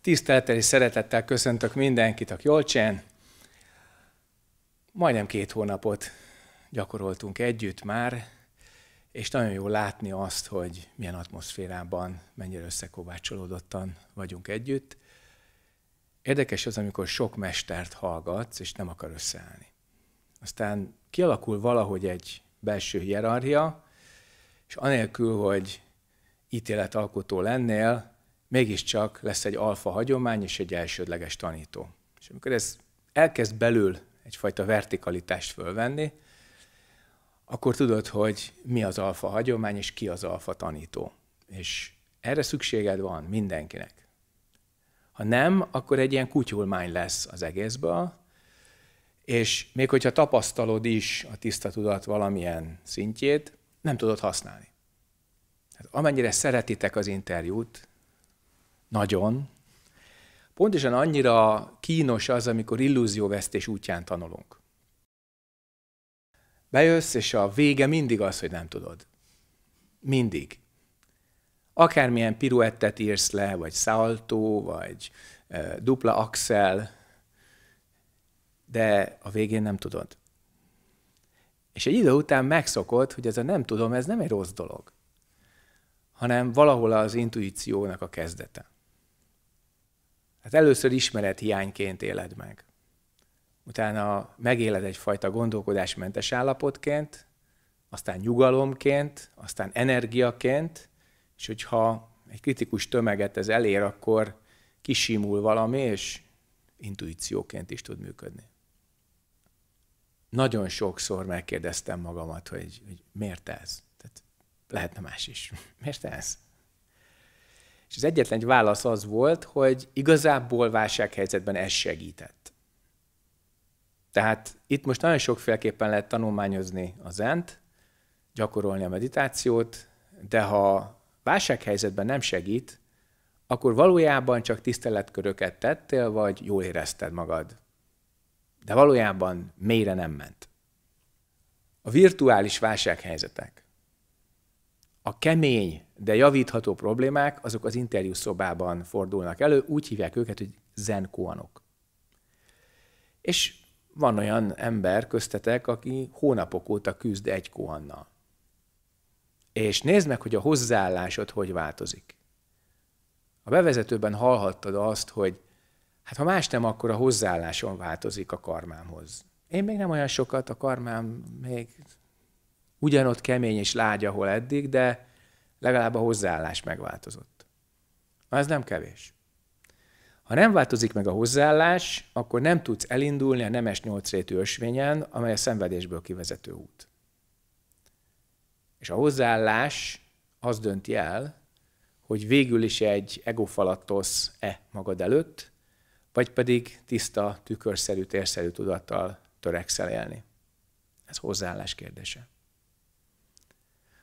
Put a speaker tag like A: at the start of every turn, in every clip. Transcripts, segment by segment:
A: Tisztelettel és szeretettel köszöntök mindenkit a Kjolcsen. Majdnem két hónapot gyakoroltunk együtt már, és nagyon jó látni azt, hogy milyen atmoszférában, mennyire összekovácsolódottan vagyunk együtt. Érdekes az, amikor sok mestert hallgatsz, és nem akar összeállni. Aztán kialakul valahogy egy belső hierarchia, és anélkül, hogy ítéletalkotó lennél, mégiscsak lesz egy alfa hagyomány és egy elsődleges tanító. És amikor ez elkezd belül egyfajta vertikalitást fölvenni, akkor tudod, hogy mi az alfa hagyomány, és ki az alfa tanító. És erre szükséged van mindenkinek. Ha nem, akkor egy ilyen kutyulmány lesz az egészből, és még hogyha tapasztalod is a tiszta tudat valamilyen szintjét, nem tudod használni. Hát amennyire szeretitek az interjút, nagyon. Pontosan annyira kínos az, amikor illúzióvesztés útján tanulunk. Bejössz, és a vége mindig az, hogy nem tudod. Mindig. Akármilyen piruettet írsz le, vagy szaltó, vagy e, dupla axel, de a végén nem tudod. És egy idő után megszokod, hogy ez a nem tudom, ez nem egy rossz dolog, hanem valahol az intuíciónak a kezdete. Hát először ismeret hiányként éled meg. Utána megéled egyfajta gondolkodásmentes állapotként, aztán nyugalomként, aztán energiaként, és hogyha egy kritikus tömeget ez elér, akkor kisimul valami, és intuícióként is tud működni. Nagyon sokszor megkérdeztem magamat, hogy, hogy miért ez? Tehát lehetne más is. miért ez? És az egyetlen egy válasz az volt, hogy igazából válsághelyzetben ez segített. Tehát itt most nagyon sokféleképpen lehet tanulmányozni a zent, gyakorolni a meditációt, de ha válsághelyzetben nem segít, akkor valójában csak tiszteletköröket tettél, vagy jól érezted magad. De valójában mélyre nem ment. A virtuális válsághelyzetek a kemény, de javítható problémák, azok az interjú szobában fordulnak elő, úgy hívják őket, hogy zenkóanok. És van olyan ember köztetek, aki hónapok óta küzd egy kóannal. És nézd meg, hogy a hozzáállásod hogy változik. A bevezetőben hallhattad azt, hogy hát ha más nem, akkor a hozzáállásom változik a karmámhoz. Én még nem olyan sokat, a karmám még ugyanott kemény és lágy, ahol eddig, de legalább a hozzáállás megváltozott. Na ez nem kevés. Ha nem változik meg a hozzáállás, akkor nem tudsz elindulni a nemes nyolcrétű ösvényen, amely a szenvedésből kivezető út. És a hozzáállás az dönti el, hogy végül is egy egofalat e magad előtt, vagy pedig tiszta, tükörszerű, térszerű tudattal törekszel élni. Ez hozzáállás kérdése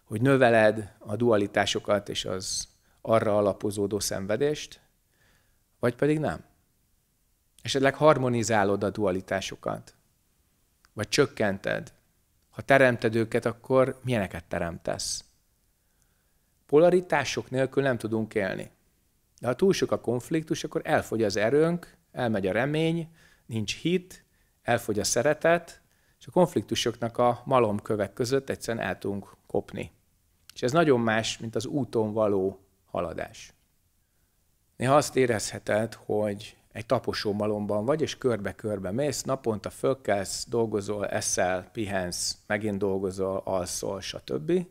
A: hogy növeled a dualitásokat és az arra alapozódó szenvedést, vagy pedig nem. Esetleg harmonizálod a dualitásokat, vagy csökkented. Ha teremted őket, akkor milyeneket teremtesz? Polaritások nélkül nem tudunk élni. De ha túl sok a konfliktus, akkor elfogy az erőnk, elmegy a remény, nincs hit, elfogy a szeretet, és a konfliktusoknak a malomkövek között egyszerűen el tudunk kopni. És ez nagyon más, mint az úton való haladás. Néha azt érezheted, hogy egy taposó malomban vagy, és körbe-körbe mész, naponta fölkelsz, dolgozol, eszel, pihensz, megint dolgozol, alszol, stb. És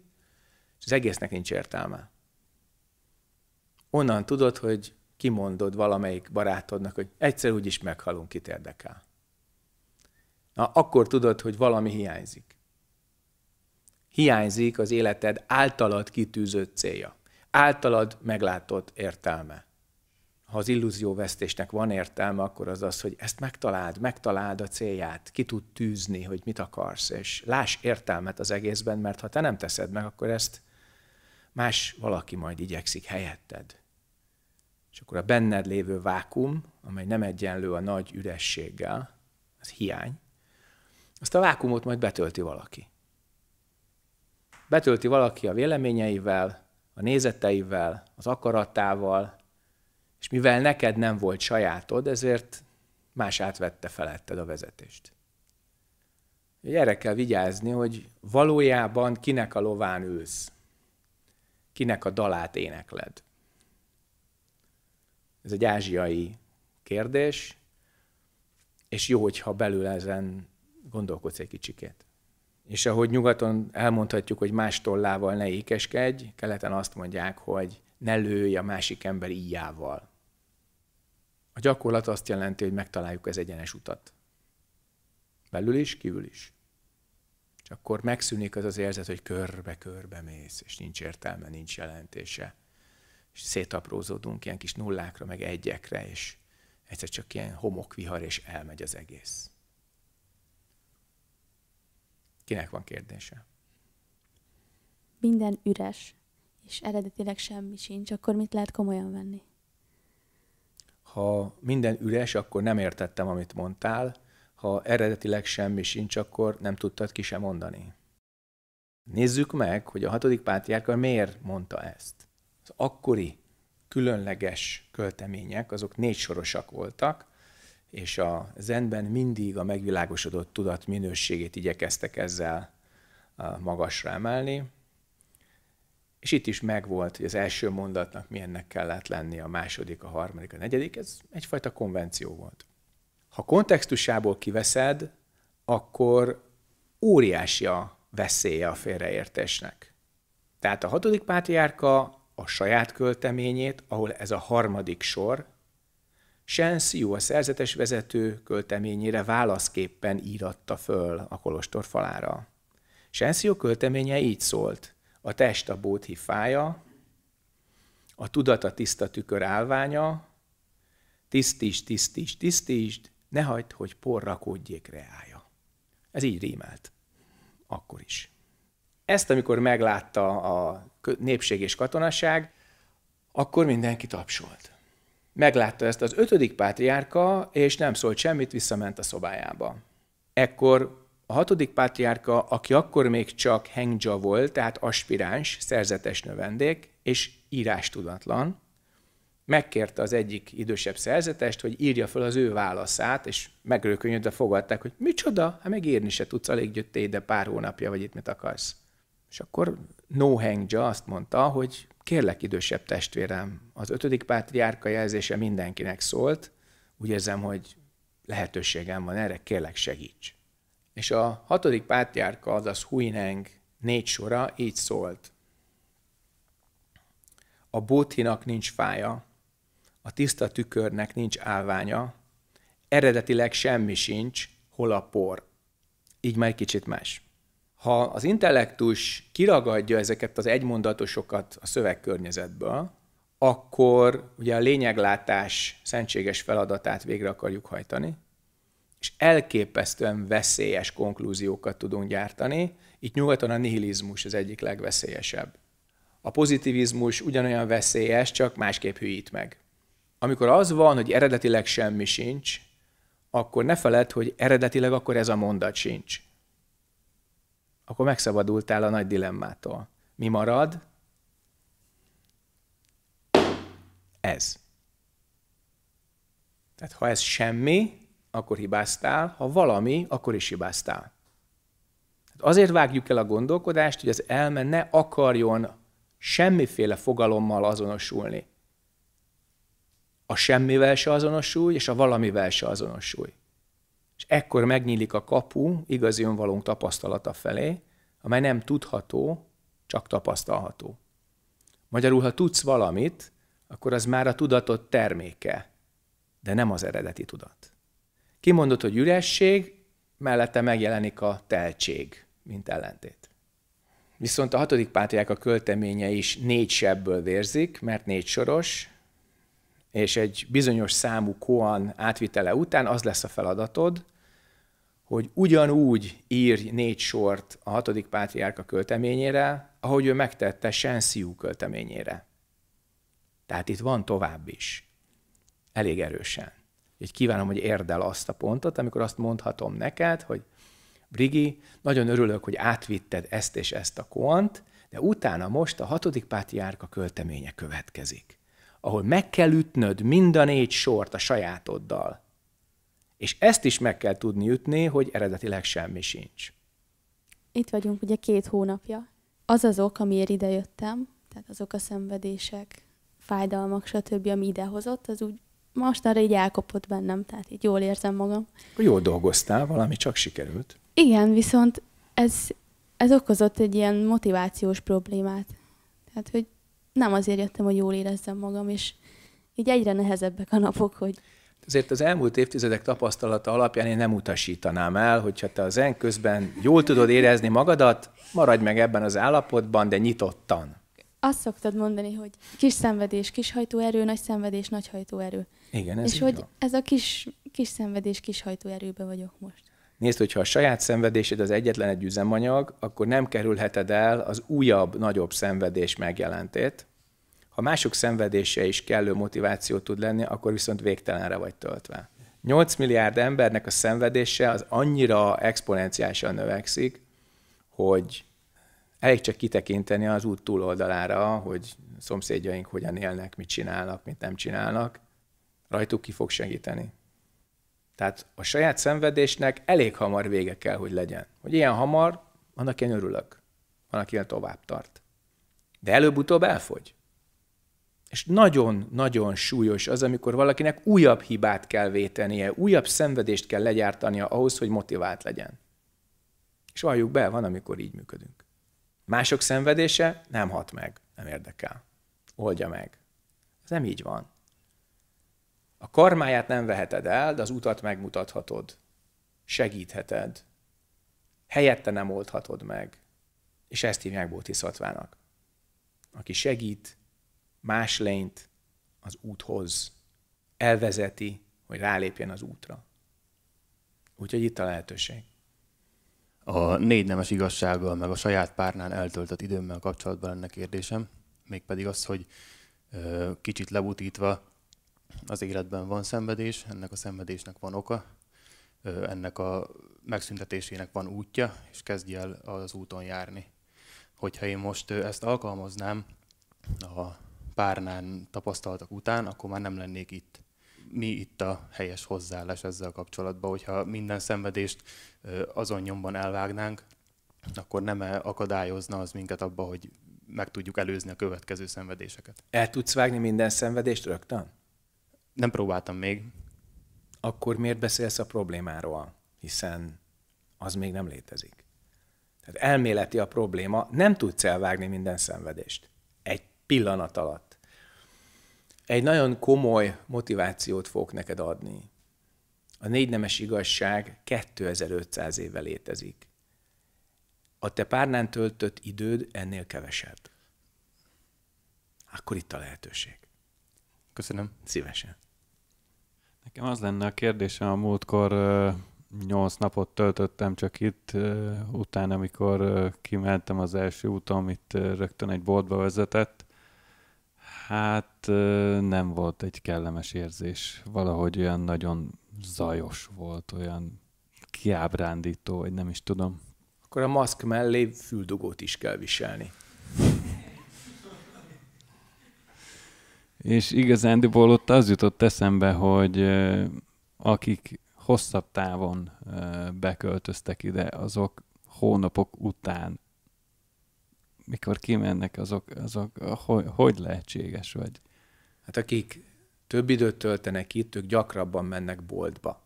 A: az egésznek nincs értelme. Onnan tudod, hogy kimondod valamelyik barátodnak, hogy egyszer úgyis meghalunk, kit érdekel. Na, akkor tudod, hogy valami hiányzik hiányzik az életed általad kitűzött célja, általad meglátott értelme. Ha az illúzió vesztésnek van értelme, akkor az az, hogy ezt megtaláld, megtaláld a célját, ki tud tűzni, hogy mit akarsz, és láss értelmet az egészben, mert ha te nem teszed meg, akkor ezt más valaki majd igyekszik helyetted. És akkor a benned lévő vákum, amely nem egyenlő a nagy ürességgel, az hiány, azt a vákumot majd betölti valaki betölti valaki a véleményeivel, a nézeteivel, az akaratával, és mivel neked nem volt sajátod, ezért más átvette feletted a vezetést. Erre kell vigyázni, hogy valójában kinek a lován ülsz, kinek a dalát énekled. Ez egy ázsiai kérdés, és jó, hogyha belül ezen gondolkodsz egy kicsikét. És ahogy nyugaton elmondhatjuk, hogy más tollával ne ékeskedj, keleten azt mondják, hogy ne lőj a másik ember íjával. A gyakorlat azt jelenti, hogy megtaláljuk az egyenes utat. Belül is, kívül is. És akkor megszűnik az az érzet, hogy körbe-körbe mész, és nincs értelme, nincs jelentése. És szétaprózódunk ilyen kis nullákra, meg egyekre, és egyszer csak ilyen homokvihar, és elmegy az egész. Kinek van kérdése?
B: Minden üres, és eredetileg semmi sincs, akkor mit lehet komolyan venni?
A: Ha minden üres, akkor nem értettem, amit mondtál. Ha eredetileg semmi sincs, akkor nem tudtad ki sem mondani. Nézzük meg, hogy a hatodik pátriárka miért mondta ezt. Az akkori különleges költemények, azok sorosak voltak, és a zenben mindig a megvilágosodott tudat minőségét igyekeztek ezzel magasra emelni. És itt is megvolt, hogy az első mondatnak milyennek kellett lenni, a második, a harmadik, a negyedik, ez egyfajta konvenció volt. Ha kontextusából kiveszed, akkor óriási a veszélye a félreértésnek. Tehát a hatodik pátriárka a saját költeményét, ahol ez a harmadik sor, Siu, a szerzetes vezető költeményére válaszképpen íratta föl a kolostor falára. Siu költeménye így szólt. A test a bóthi fája, a tudat a tiszta tükör állványa, tisztítsd, tisztítsd, tisztítsd, ne hagyd, hogy porrakódjék reája. Ez így rímelt. Akkor is. Ezt, amikor meglátta a népség és katonaság, akkor mindenki tapsolt. Meglátta ezt az ötödik pátriárka, és nem szólt semmit, visszament a szobájába. Ekkor a hatodik pátriárka, aki akkor még csak hengja volt, tehát aspiráns, szerzetes növendék, és írás tudatlan, megkérte az egyik idősebb szerzetest, hogy írja fel az ő válaszát, és megrőkönyödve fogadták, hogy micsoda, ha hát megírni se tudsz, alig jöttél ide pár hónapja, vagy itt mit akarsz. És akkor Hengja azt mondta, hogy kérlek idősebb testvérem, az ötödik pátriárka jelzése mindenkinek szólt, úgy érzem, hogy lehetőségem van erre, kérlek segíts. És a hatodik pátriárka, azaz Huineng négy sora így szólt. A bóthinak nincs fája, a tiszta tükörnek nincs állványa, eredetileg semmi sincs, hol a por. Így már kicsit más ha az intellektus kiragadja ezeket az egymondatosokat a szövegkörnyezetből, akkor ugye a lényeglátás szentséges feladatát végre akarjuk hajtani, és elképesztően veszélyes konklúziókat tudunk gyártani. Itt nyugaton a nihilizmus az egyik legveszélyesebb. A pozitivizmus ugyanolyan veszélyes, csak másképp hülyít meg. Amikor az van, hogy eredetileg semmi sincs, akkor ne feledd, hogy eredetileg akkor ez a mondat sincs akkor megszabadultál a nagy dilemmától. Mi marad? Ez. Tehát ha ez semmi, akkor hibáztál, ha valami, akkor is hibáztál. Hát azért vágjuk el a gondolkodást, hogy az elme ne akarjon semmiféle fogalommal azonosulni. A semmivel se azonosulj, és a valamivel se azonosulj. És ekkor megnyílik a kapu igazi önvalónk tapasztalata felé, amely nem tudható, csak tapasztalható. Magyarul, ha tudsz valamit, akkor az már a tudatod terméke, de nem az eredeti tudat. Kimondott, hogy üresség, mellette megjelenik a teltség, mint ellentét. Viszont a hatodik pátriák a költeménye is négy sebből vérzik, mert négy soros, és egy bizonyos számú koan átvitele után az lesz a feladatod, hogy ugyanúgy írj négy sort a hatodik pátriárka költeményére, ahogy ő megtette Shenxiu költeményére. Tehát itt van tovább is. Elég erősen. Úgyhogy kívánom, hogy érdel azt a pontot, amikor azt mondhatom neked, hogy Brigi, nagyon örülök, hogy átvitted ezt és ezt a koant, de utána most a hatodik pátriárka költeménye következik ahol meg kell ütnöd mind a négy sort a sajátoddal. És ezt is meg kell tudni ütni, hogy eredetileg semmi
B: sincs. Itt vagyunk ugye két hónapja. Az az ok, amiért idejöttem, tehát azok a szenvedések, fájdalmak, stb., ami idehozott, az úgy mostanra így elkopott bennem, tehát így jól érzem magam.
A: Jól dolgoztál, valami csak sikerült.
B: Igen, viszont ez, ez okozott egy ilyen motivációs problémát. Tehát, hogy nem azért jöttem, hogy jól érezzem magam, és így egyre nehezebbek a napok, hogy...
A: Azért az elmúlt évtizedek tapasztalata alapján én nem utasítanám el, hogyha te az zen közben jól tudod érezni magadat, maradj meg ebben az állapotban, de nyitottan.
B: Azt szoktad mondani, hogy kis szenvedés, kis hajtóerő, nagy szenvedés, nagy hajtóerő.
A: Igen, ez És hogy van.
B: ez a kis, kis szenvedés, kis hajtóerőbe vagyok most.
A: Nézd, hogyha a saját szenvedésed az egyetlen egy üzemanyag, akkor nem kerülheted el az újabb, nagyobb szenvedés megjelentét. Ha mások szenvedése is kellő motiváció tud lenni, akkor viszont végtelenre vagy töltve. 8 milliárd embernek a szenvedése az annyira exponenciálisan növekszik, hogy elég csak kitekinteni az út túloldalára, hogy szomszédjaink hogyan élnek, mit csinálnak, mit nem csinálnak, rajtuk ki fog segíteni. Tehát a saját szenvedésnek elég hamar vége kell, hogy legyen. Hogy ilyen hamar, annak én örülök. aki ilyen tovább tart. De előbb-utóbb elfogy. És nagyon-nagyon súlyos az, amikor valakinek újabb hibát kell vétenie, újabb szenvedést kell legyártania ahhoz, hogy motivált legyen. És valljuk be, van, amikor így működünk. Mások szenvedése nem hat meg, nem érdekel. Oldja meg. Ez nem így van. A karmáját nem veheted el, de az utat megmutathatod. Segítheted. Helyette nem oldhatod meg. És ezt hívják bótiszatvának. Aki segít más lényt az úthoz, elvezeti, hogy rálépjen az útra. Úgyhogy itt a lehetőség.
C: A négy nemes igazsággal, meg a saját párnán eltöltött időmmel kapcsolatban lenne kérdésem, mégpedig az, hogy kicsit lebutítva az életben van szenvedés, ennek a szenvedésnek van oka, ennek a megszüntetésének van útja, és kezdj el az úton járni. Hogyha én most ezt alkalmaznám a párnán tapasztaltak után, akkor már nem lennék itt. Mi itt a helyes hozzáállás ezzel kapcsolatban, hogyha minden szenvedést azon nyomban elvágnánk, akkor nem -e akadályozna az minket abba, hogy meg tudjuk előzni a
A: következő szenvedéseket. El tudsz vágni minden szenvedést rögtön? Nem próbáltam még. Akkor miért beszélsz a problémáról? Hiszen az még nem létezik. Tehát elméleti a probléma, nem tudsz elvágni minden szenvedést. Egy pillanat alatt. Egy nagyon komoly motivációt fog neked adni. A négy nemes igazság 2500 éve létezik. A te párnán töltött időd ennél kevesebb. Akkor itt a lehetőség. Köszönöm. Szívesen.
C: Nekem az lenne a kérdésem, a múltkor nyolc napot töltöttem csak itt, utána, amikor kimentem az első úton, amit rögtön egy boltba vezetett, hát nem volt egy kellemes érzés. Valahogy olyan nagyon
A: zajos volt, olyan
C: kiábrándító, vagy nem is tudom.
A: Akkor a maszk mellé füldugót is kell viselni.
C: És igazándiból ott az jutott eszembe, hogy akik hosszabb távon beköltöztek ide, azok hónapok után, mikor kimennek, azok, azok hogy, hogy lehetséges vagy?
A: Hát akik több időt töltenek itt, ők gyakrabban mennek boltba.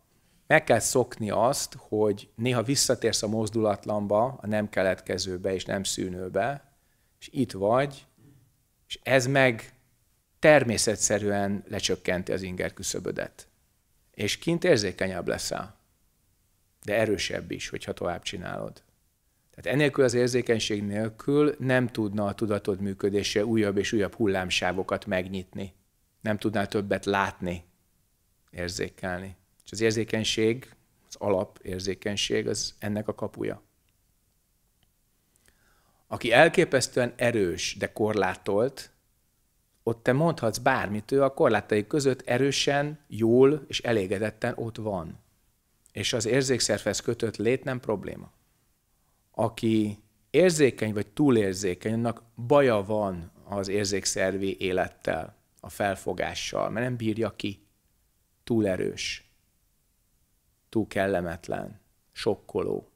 A: Meg kell szokni azt, hogy néha visszatérsz a mozdulatlanba, a nem keletkezőbe és nem szűnőbe, és itt vagy, és ez meg természetszerűen lecsökkenti az inger küszöbödet. És kint érzékenyebb leszel, de erősebb is, hogyha tovább csinálod. Tehát enélkül az érzékenység nélkül nem tudna a tudatod működése újabb és újabb hullámsávokat megnyitni. Nem tudnál többet látni, érzékelni. És az érzékenység, az alap érzékenység, az ennek a kapuja. Aki elképesztően erős, de korlátolt, ott te mondhatsz bármit, ő a korlátai között erősen, jól és elégedetten ott van. És az érzékszervez kötött lét nem probléma. Aki érzékeny vagy túlérzékeny, annak baja van az érzékszervi élettel, a felfogással, mert nem bírja ki. Túl erős, túl kellemetlen, sokkoló.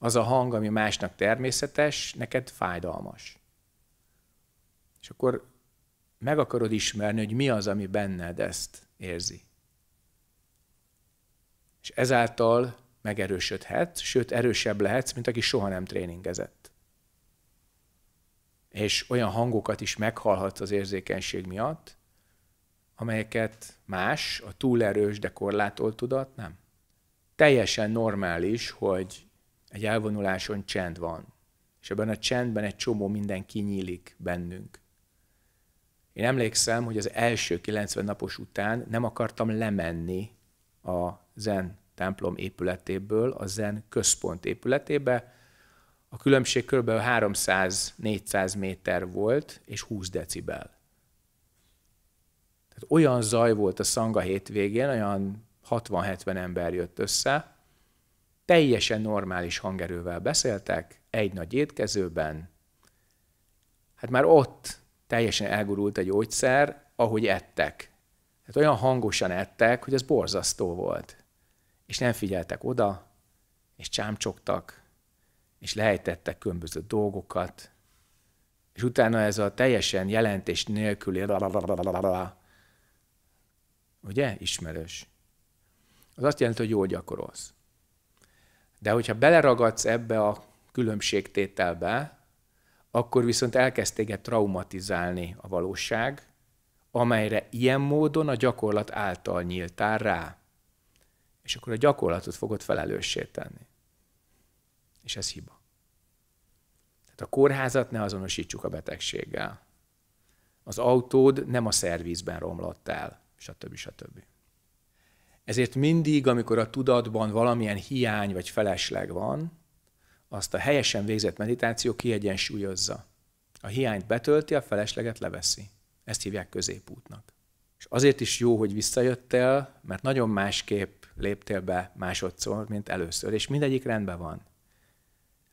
A: Az a hang, ami másnak természetes, neked fájdalmas és akkor meg akarod ismerni, hogy mi az, ami benned ezt érzi. És ezáltal megerősödhetsz, sőt erősebb lehetsz, mint aki soha nem tréningezett. És olyan hangokat is meghallhatsz az érzékenység miatt, amelyeket más, a túlerős, de korlátolt tudat nem. Teljesen normális, hogy egy elvonuláson csend van, és ebben a csendben egy csomó minden kinyílik bennünk. Én emlékszem, hogy az első 90 napos után nem akartam lemenni a zen templom épületéből, a zen központ épületébe. A különbség kb. 300-400 méter volt, és 20 decibel. Tehát olyan zaj volt a szanga hétvégén, olyan 60-70 ember jött össze, teljesen normális hangerővel beszéltek, egy nagy étkezőben. Hát már ott teljesen elgurult a gyógyszer, ahogy ettek. Tehát olyan hangosan ettek, hogy ez borzasztó volt. És nem figyeltek oda, és csámcsogtak, és lejtettek különböző dolgokat, és utána ez a teljesen jelentés nélküli ugye, ismerős. Az azt jelenti, hogy jól gyakorolsz. De hogyha beleragadsz ebbe a különbségtételbe, akkor viszont elkezd téged traumatizálni a valóság, amelyre ilyen módon a gyakorlat által nyíltál rá. És akkor a gyakorlatot fogod felelőssé tenni. És ez hiba. Tehát a kórházat ne azonosítsuk a betegséggel. Az autód nem a szervizben romlott el, stb. stb. Ezért mindig, amikor a tudatban valamilyen hiány vagy felesleg van, azt a helyesen végzett meditáció kiegyensúlyozza. A hiányt betölti, a felesleget leveszi. Ezt hívják középútnak. És azért is jó, hogy visszajöttél, mert nagyon másképp léptél be másodszor, mint először, és mindegyik rendben van.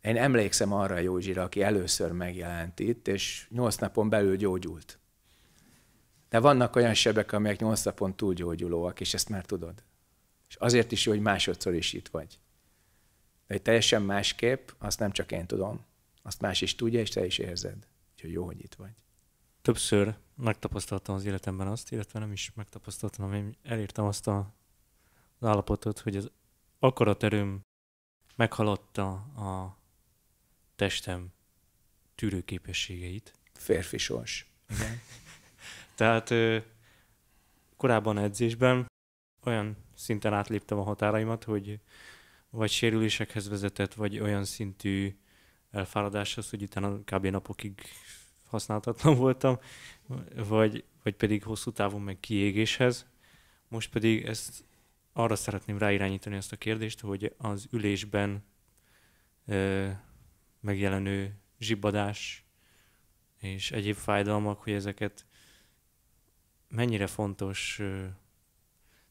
A: Én emlékszem arra a Józsira, aki először megjelent itt, és nyolc napon belül gyógyult. De vannak olyan sebek, amelyek nyolc napon túlgyógyulóak, és ezt már tudod. És azért is jó, hogy másodszor is itt vagy. De hogy teljesen másképp, azt nem csak én tudom. Azt más is tudja, és te is érzed. Úgyhogy jó, hogy itt vagy.
D: Többször megtapasztaltam az életemben azt, illetve nem is megtapasztaltam, hanem elértem azt a, az állapotot, hogy az akaraterőm meghaladta a testem tűrőképességeit.
A: Férfi sors. Igen.
D: Tehát korábban edzésben olyan szinten átléptem a határaimat, hogy vagy sérülésekhez vezetett, vagy olyan szintű elfáradáshoz, hogy utána kb. napokig használhatatlan voltam, vagy, vagy pedig hosszú távon meg kiégéshez. Most pedig ezt arra szeretném ráirányítani ezt a kérdést, hogy az ülésben ö, megjelenő zsibbadás és egyéb fájdalmak, hogy ezeket mennyire fontos ö,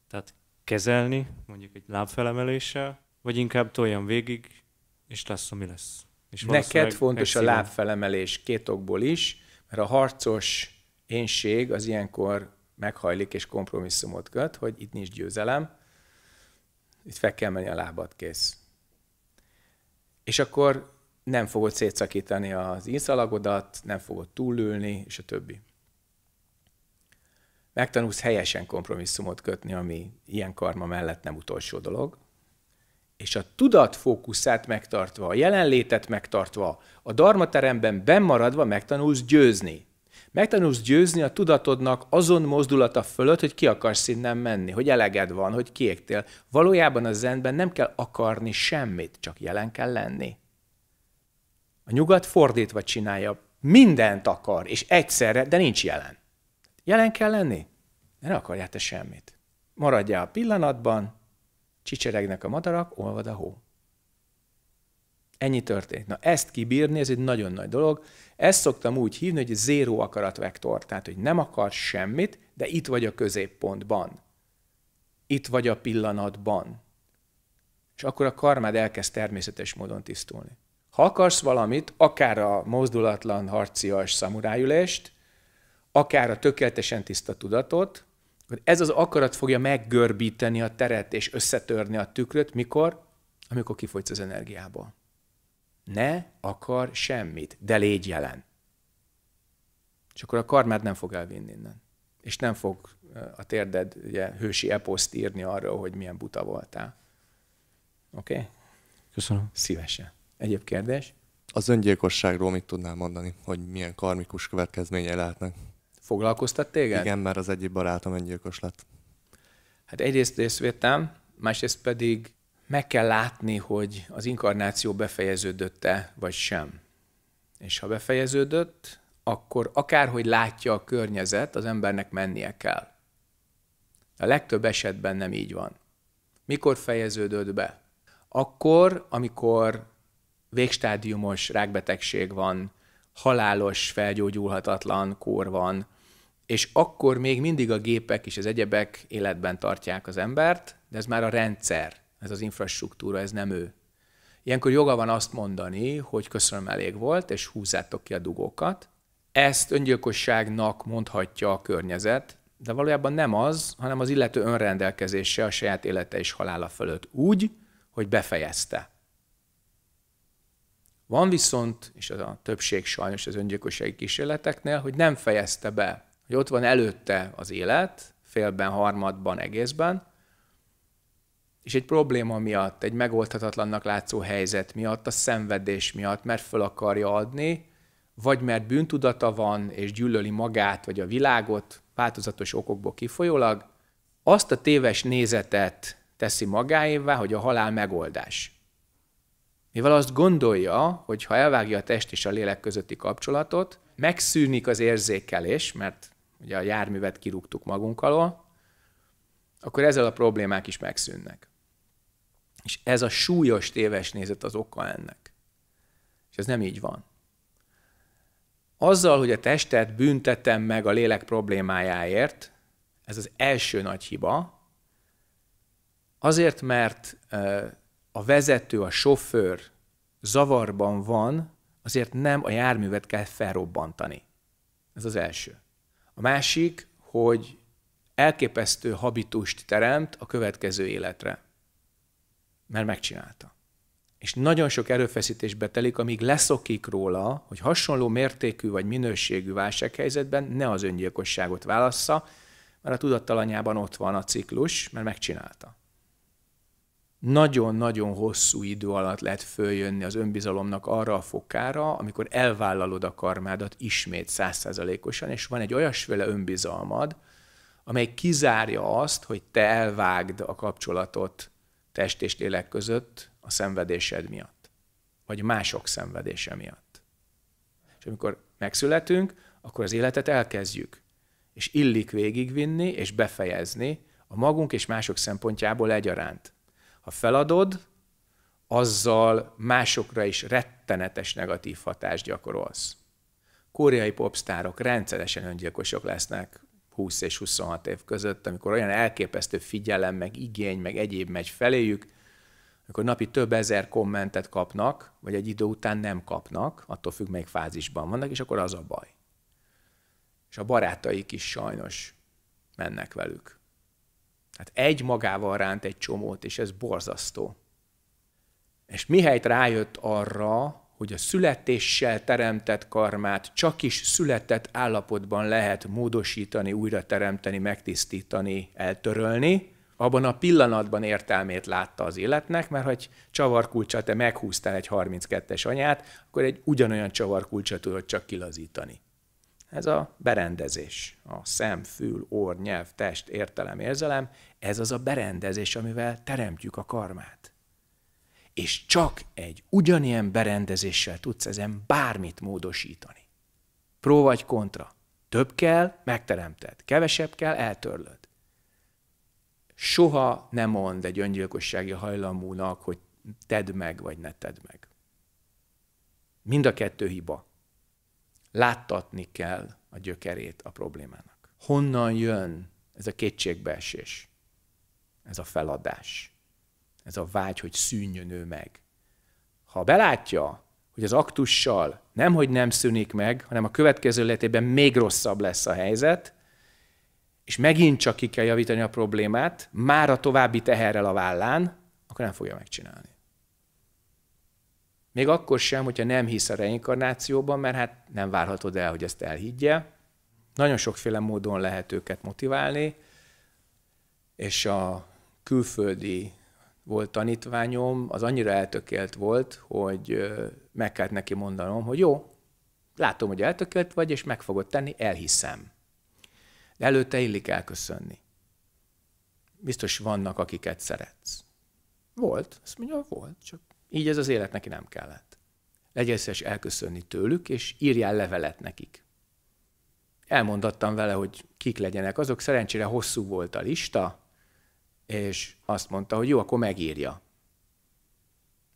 D: tehát kezelni, mondjuk egy lábfelemeléssel, vagy inkább toljam végig, és lesz, ami lesz. És Neked fontos a
A: lábfelemelés két okból is, mert a harcos énség az ilyenkor meghajlik és kompromisszumot köt, hogy itt nincs győzelem, itt fel kell menni a lábad, kész. És akkor nem fogod szétszakítani az inszalagodat, nem fogod túlülni, és a többi. Megtanulsz helyesen kompromisszumot kötni, ami ilyen karma mellett nem utolsó dolog és a tudat fókuszát megtartva, a jelenlétet megtartva, a darmateremben bennmaradva megtanulsz győzni. Megtanulsz győzni a tudatodnak azon mozdulata fölött, hogy ki akarsz innen menni, hogy eleged van, hogy kiégtél. Valójában a zenben nem kell akarni semmit, csak jelen kell lenni. A nyugat fordítva csinálja, mindent akar, és egyszerre, de nincs jelen. Jelen kell lenni? De ne akarjál te semmit. Maradjál a pillanatban, Csicseregnek a madarak, olvad a hó. Ennyi történt. Na ezt kibírni, ez egy nagyon nagy dolog. Ezt szoktam úgy hívni, hogy zéró akaratvektor. Tehát, hogy nem akar semmit, de itt vagy a középpontban. Itt vagy a pillanatban. És akkor a karmád elkezd természetes módon tisztulni. Ha akarsz valamit, akár a mozdulatlan harcias szamurájülést, akár a tökéletesen tiszta tudatot, ez az akarat fogja meggörbíteni a teret és összetörni a tükröt, mikor? Amikor kifogysz az energiából. Ne akar semmit, de légy jelen. És akkor a karmád nem fog elvinni innen. És nem fog eh, a térded ugye, hősi eposzt írni arról, hogy milyen buta voltál. Oké? Okay?
E: Köszönöm. Szívesen. Egyéb kérdés? Az öngyilkosságról mit tudnál mondani, hogy milyen karmikus következménye lehetnek?
A: Foglalkoztat téged? Igen,
E: mert az egyik barátom öngyilkos lett.
A: Hát egyrészt részvétem, másrészt pedig meg kell látni, hogy az inkarnáció befejeződött-e, vagy sem. És ha befejeződött, akkor akárhogy látja a környezet, az embernek mennie kell. A legtöbb esetben nem így van. Mikor fejeződött be? Akkor, amikor végstádiumos rákbetegség van, halálos, felgyógyulhatatlan kór van, és akkor még mindig a gépek és az egyebek életben tartják az embert, de ez már a rendszer, ez az infrastruktúra, ez nem ő. Ilyenkor joga van azt mondani, hogy köszönöm, elég volt, és húzzátok ki a dugókat. Ezt öngyilkosságnak mondhatja a környezet, de valójában nem az, hanem az illető önrendelkezése a saját élete és halála fölött úgy, hogy befejezte. Van viszont, és az a többség sajnos az öngyilkossági kísérleteknél, hogy nem fejezte be hogy ott van előtte az élet, félben, harmadban, egészben, és egy probléma miatt, egy megoldhatatlannak látszó helyzet miatt, a szenvedés miatt, mert föl akarja adni, vagy mert bűntudata van, és gyűlöli magát, vagy a világot, változatos okokból kifolyólag, azt a téves nézetet teszi magáévá, hogy a halál megoldás. Mivel azt gondolja, hogy ha elvágja a test és a lélek közötti kapcsolatot, megszűnik az érzékelés, mert ugye a járművet kirúgtuk magunk alól, akkor ezzel a problémák is megszűnnek. És ez a súlyos téves nézet az oka ennek. És ez nem így van. Azzal, hogy a testet büntetem meg a lélek problémájáért, ez az első nagy hiba, azért, mert a vezető, a sofőr zavarban van, azért nem a járművet kell felrobbantani. Ez az első. A másik, hogy elképesztő habitust teremt a következő életre. Mert megcsinálta. És nagyon sok erőfeszítésbe telik, amíg leszokik róla, hogy hasonló mértékű vagy minőségű válsághelyzetben ne az öngyilkosságot válassza, mert a tudattalanyában ott van a ciklus, mert megcsinálta nagyon-nagyon hosszú idő alatt lehet följönni az önbizalomnak arra a fokára, amikor elvállalod a karmádat ismét százszázalékosan, és van egy olyasféle önbizalmad, amely kizárja azt, hogy te elvágd a kapcsolatot test és lélek között a szenvedésed miatt, vagy mások szenvedése miatt. És amikor megszületünk, akkor az életet elkezdjük, és illik végigvinni és befejezni a magunk és mások szempontjából egyaránt ha feladod, azzal másokra is rettenetes negatív hatást gyakorolsz. Koreai popsztárok rendszeresen öngyilkosok lesznek 20 és 26 év között, amikor olyan elképesztő figyelem, meg igény, meg egyéb megy feléjük, amikor napi több ezer kommentet kapnak, vagy egy idő után nem kapnak, attól függ, melyik fázisban vannak, és akkor az a baj. És a barátaik is sajnos mennek velük. Tehát egy magával ránt egy csomót, és ez borzasztó. És mihelyt rájött arra, hogy a születéssel teremtett karmát csak is született állapotban lehet módosítani, újra teremteni, megtisztítani, eltörölni, abban a pillanatban értelmét látta az életnek, mert ha egy csavarkulcsa te meghúztál egy 32-es anyát, akkor egy ugyanolyan csavarkulcsa tudod csak kilazítani. Ez a berendezés, a szem, fül, orr, nyelv, test, értelem, érzelem, ez az a berendezés, amivel teremtjük a karmát. És csak egy ugyanilyen berendezéssel tudsz ezen bármit módosítani. Pró vagy kontra. Több kell, megteremted. Kevesebb kell, eltörlöd. Soha nem mond egy öngyilkossági hajlamúnak, hogy tedd meg, vagy ne tedd meg. Mind a kettő hiba. Láttatni kell a gyökerét a problémának. Honnan jön ez a kétségbeesés, ez a feladás, ez a vágy, hogy szűnjön ő meg. Ha belátja, hogy az aktussal nem, hogy nem szűnik meg, hanem a következő letében még rosszabb lesz a helyzet, és megint csak ki kell javítani a problémát, már a további teherrel a vállán, akkor nem fogja megcsinálni. Még akkor sem, hogyha nem hisz a reinkarnációban, mert hát nem várhatod el, hogy ezt elhiggye. Nagyon sokféle módon lehet őket motiválni, és a külföldi volt tanítványom, az annyira eltökélt volt, hogy meg kellett neki mondanom, hogy jó, látom, hogy eltökélt vagy, és meg fogod tenni, elhiszem. De előtte illik elköszönni. Biztos vannak, akiket szeretsz. Volt, azt mondja, volt, csak így ez az élet neki nem kellett. Legyen szíves elköszönni tőlük, és írjál levelet nekik. Elmondattam vele, hogy kik legyenek azok, szerencsére hosszú volt a lista, és azt mondta, hogy jó, akkor megírja.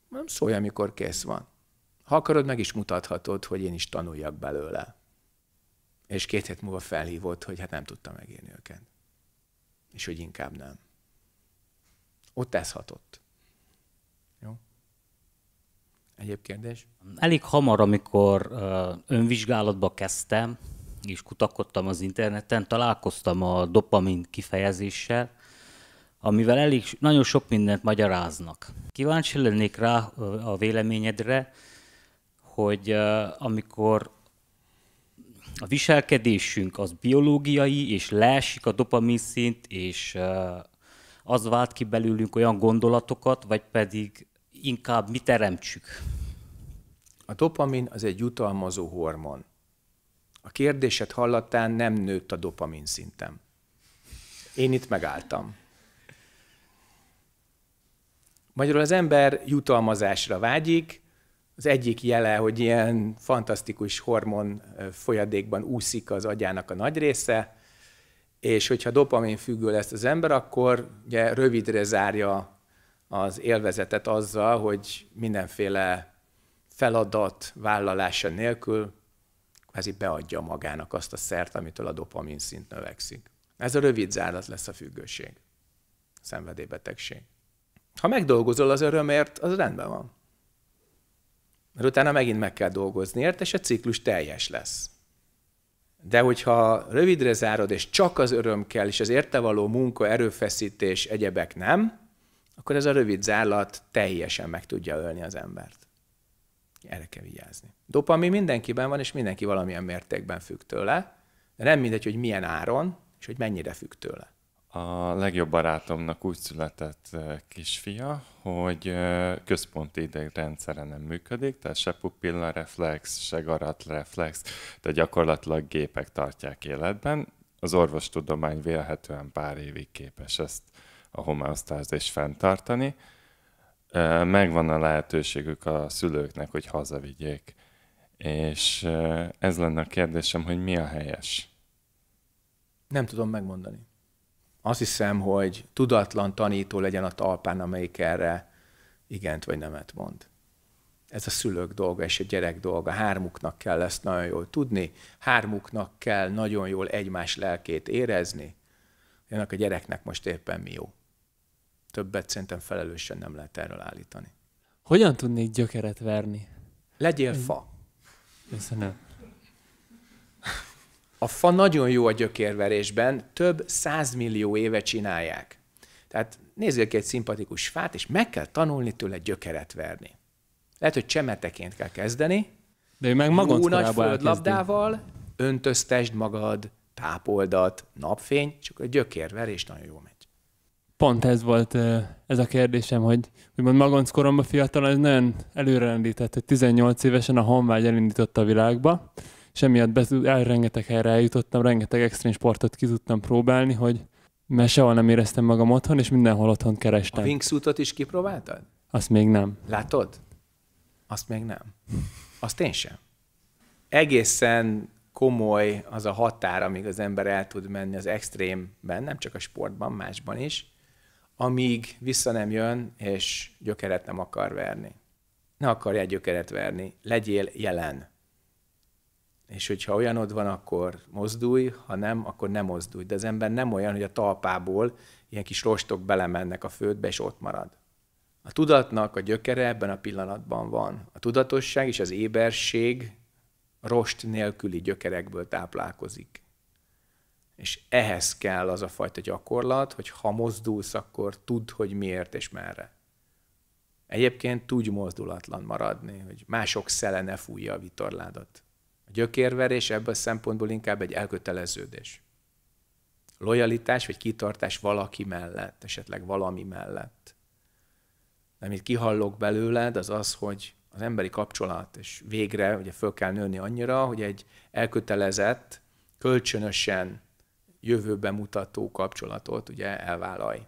A: Nem szólj, amikor kész van. Ha akarod, meg is mutathatod, hogy én is tanuljak belőle. És két hét múlva felhívott, hogy hát nem tudta megírni őket. És hogy inkább nem. Ott ez hatott. Jó? Egyéb kérdés?
D: Elég hamar, amikor önvizsgálatba kezdtem, és kutakodtam az interneten, találkoztam a dopamin kifejezéssel, amivel elég nagyon sok mindent magyaráznak. Kíváncsi lennék rá a véleményedre, hogy amikor a viselkedésünk az biológiai, és leesik a dopamin szint, és az vált ki belőlünk olyan gondolatokat, vagy pedig inkább mi
A: teremtsük? A dopamin az egy jutalmazó hormon. A kérdésed hallatán nem nőtt a dopamin szintem. Én itt megálltam. Magyarul az ember jutalmazásra vágyik, az egyik jele, hogy ilyen fantasztikus hormon folyadékban úszik az agyának a nagy része, és hogyha dopamin függő lesz az ember, akkor ugye rövidre zárja az élvezetet azzal, hogy mindenféle feladat vállalása nélkül kvázi beadja magának azt a szert, amitől a dopamin szint növekszik. Ez a rövid zárat lesz a függőség, a szenvedélybetegség. Ha megdolgozol az örömért, az rendben van. Mert utána megint meg kell dolgozni ért, és a ciklus teljes lesz. De hogyha rövidre zárod, és csak az öröm kell, és az érte való munka, erőfeszítés, egyebek nem, akkor ez a rövid zárlat teljesen meg tudja ölni az embert. Erre kell vigyázni. Dopamin mindenkiben van, és mindenki valamilyen mértékben függ tőle, de nem mindegy, hogy milyen áron, és hogy mennyire függ tőle.
C: A legjobb barátomnak úgy született eh, kisfia, hogy eh, központi idegrendszere nem működik, tehát se pupilla reflex, se garat reflex, tehát gyakorlatilag gépek tartják életben. Az orvostudomány vélhetően pár évig képes ezt a homeosztást és fenntartani. Megvan a lehetőségük a szülőknek, hogy hazavigyék. És ez lenne a kérdésem,
A: hogy mi a helyes? Nem tudom megmondani. Azt hiszem, hogy tudatlan tanító legyen a talpán, amelyik erre igent vagy nemet mond. Ez a szülők dolga és a gyerek dolga. Hármuknak kell ezt nagyon jól tudni, hármuknak kell nagyon jól egymás lelkét érezni, hogy ennek a gyereknek most éppen mi jó többet szerintem felelősen nem lehet erről állítani.
F: Hogyan tudnék gyökeret verni?
A: Legyél fa. Köszönöm. A fa nagyon jó a gyökérverésben, több százmillió éve csinálják. Tehát nézzél ki egy szimpatikus fát, és meg kell tanulni tőle gyökeret verni. Lehet, hogy csemeteként kell kezdeni. De ő meg magad Jó nagy földlabdával öntöztesd magad, tápoldat, napfény, csak a gyökérverés nagyon jó megy
F: pont ez volt ez a kérdésem, hogy úgymond magonc koromban fiatal, ez nagyon előrendített, hogy 18 évesen a honvágy elindított a világba, és emiatt el, rengeteg helyre eljutottam, rengeteg extrém sportot ki tudtam próbálni, hogy mert sehol nem éreztem magam otthon, és mindenhol otthon kerestem. A
A: wingsuitot is kipróbáltad?
F: Azt még nem.
A: Látod? Azt még nem. Azt én sem. Egészen komoly az a határ, amíg az ember el tud menni az extrémben, nem csak a sportban, másban is, amíg vissza nem jön, és gyökeret nem akar verni. Ne egy gyökeret verni, legyél jelen. És hogyha olyanod van, akkor mozdulj, ha nem, akkor nem mozdulj. De az ember nem olyan, hogy a talpából ilyen kis rostok belemennek a földbe, és ott marad. A tudatnak a gyökere ebben a pillanatban van. A tudatosság és az éberség rost nélküli gyökerekből táplálkozik. És ehhez kell az a fajta gyakorlat, hogy ha mozdulsz, akkor tudd, hogy miért és merre. Egyébként tudj mozdulatlan maradni, hogy mások szele ne fújja a vitorládat. A gyökérverés ebből a szempontból inkább egy elköteleződés. Lojalitás vagy kitartás valaki mellett, esetleg valami mellett. De amit kihallok belőled, az az, hogy az emberi kapcsolat, és végre ugye föl kell nőni annyira, hogy egy elkötelezett, kölcsönösen jövőbe mutató kapcsolatot ugye elvállalj.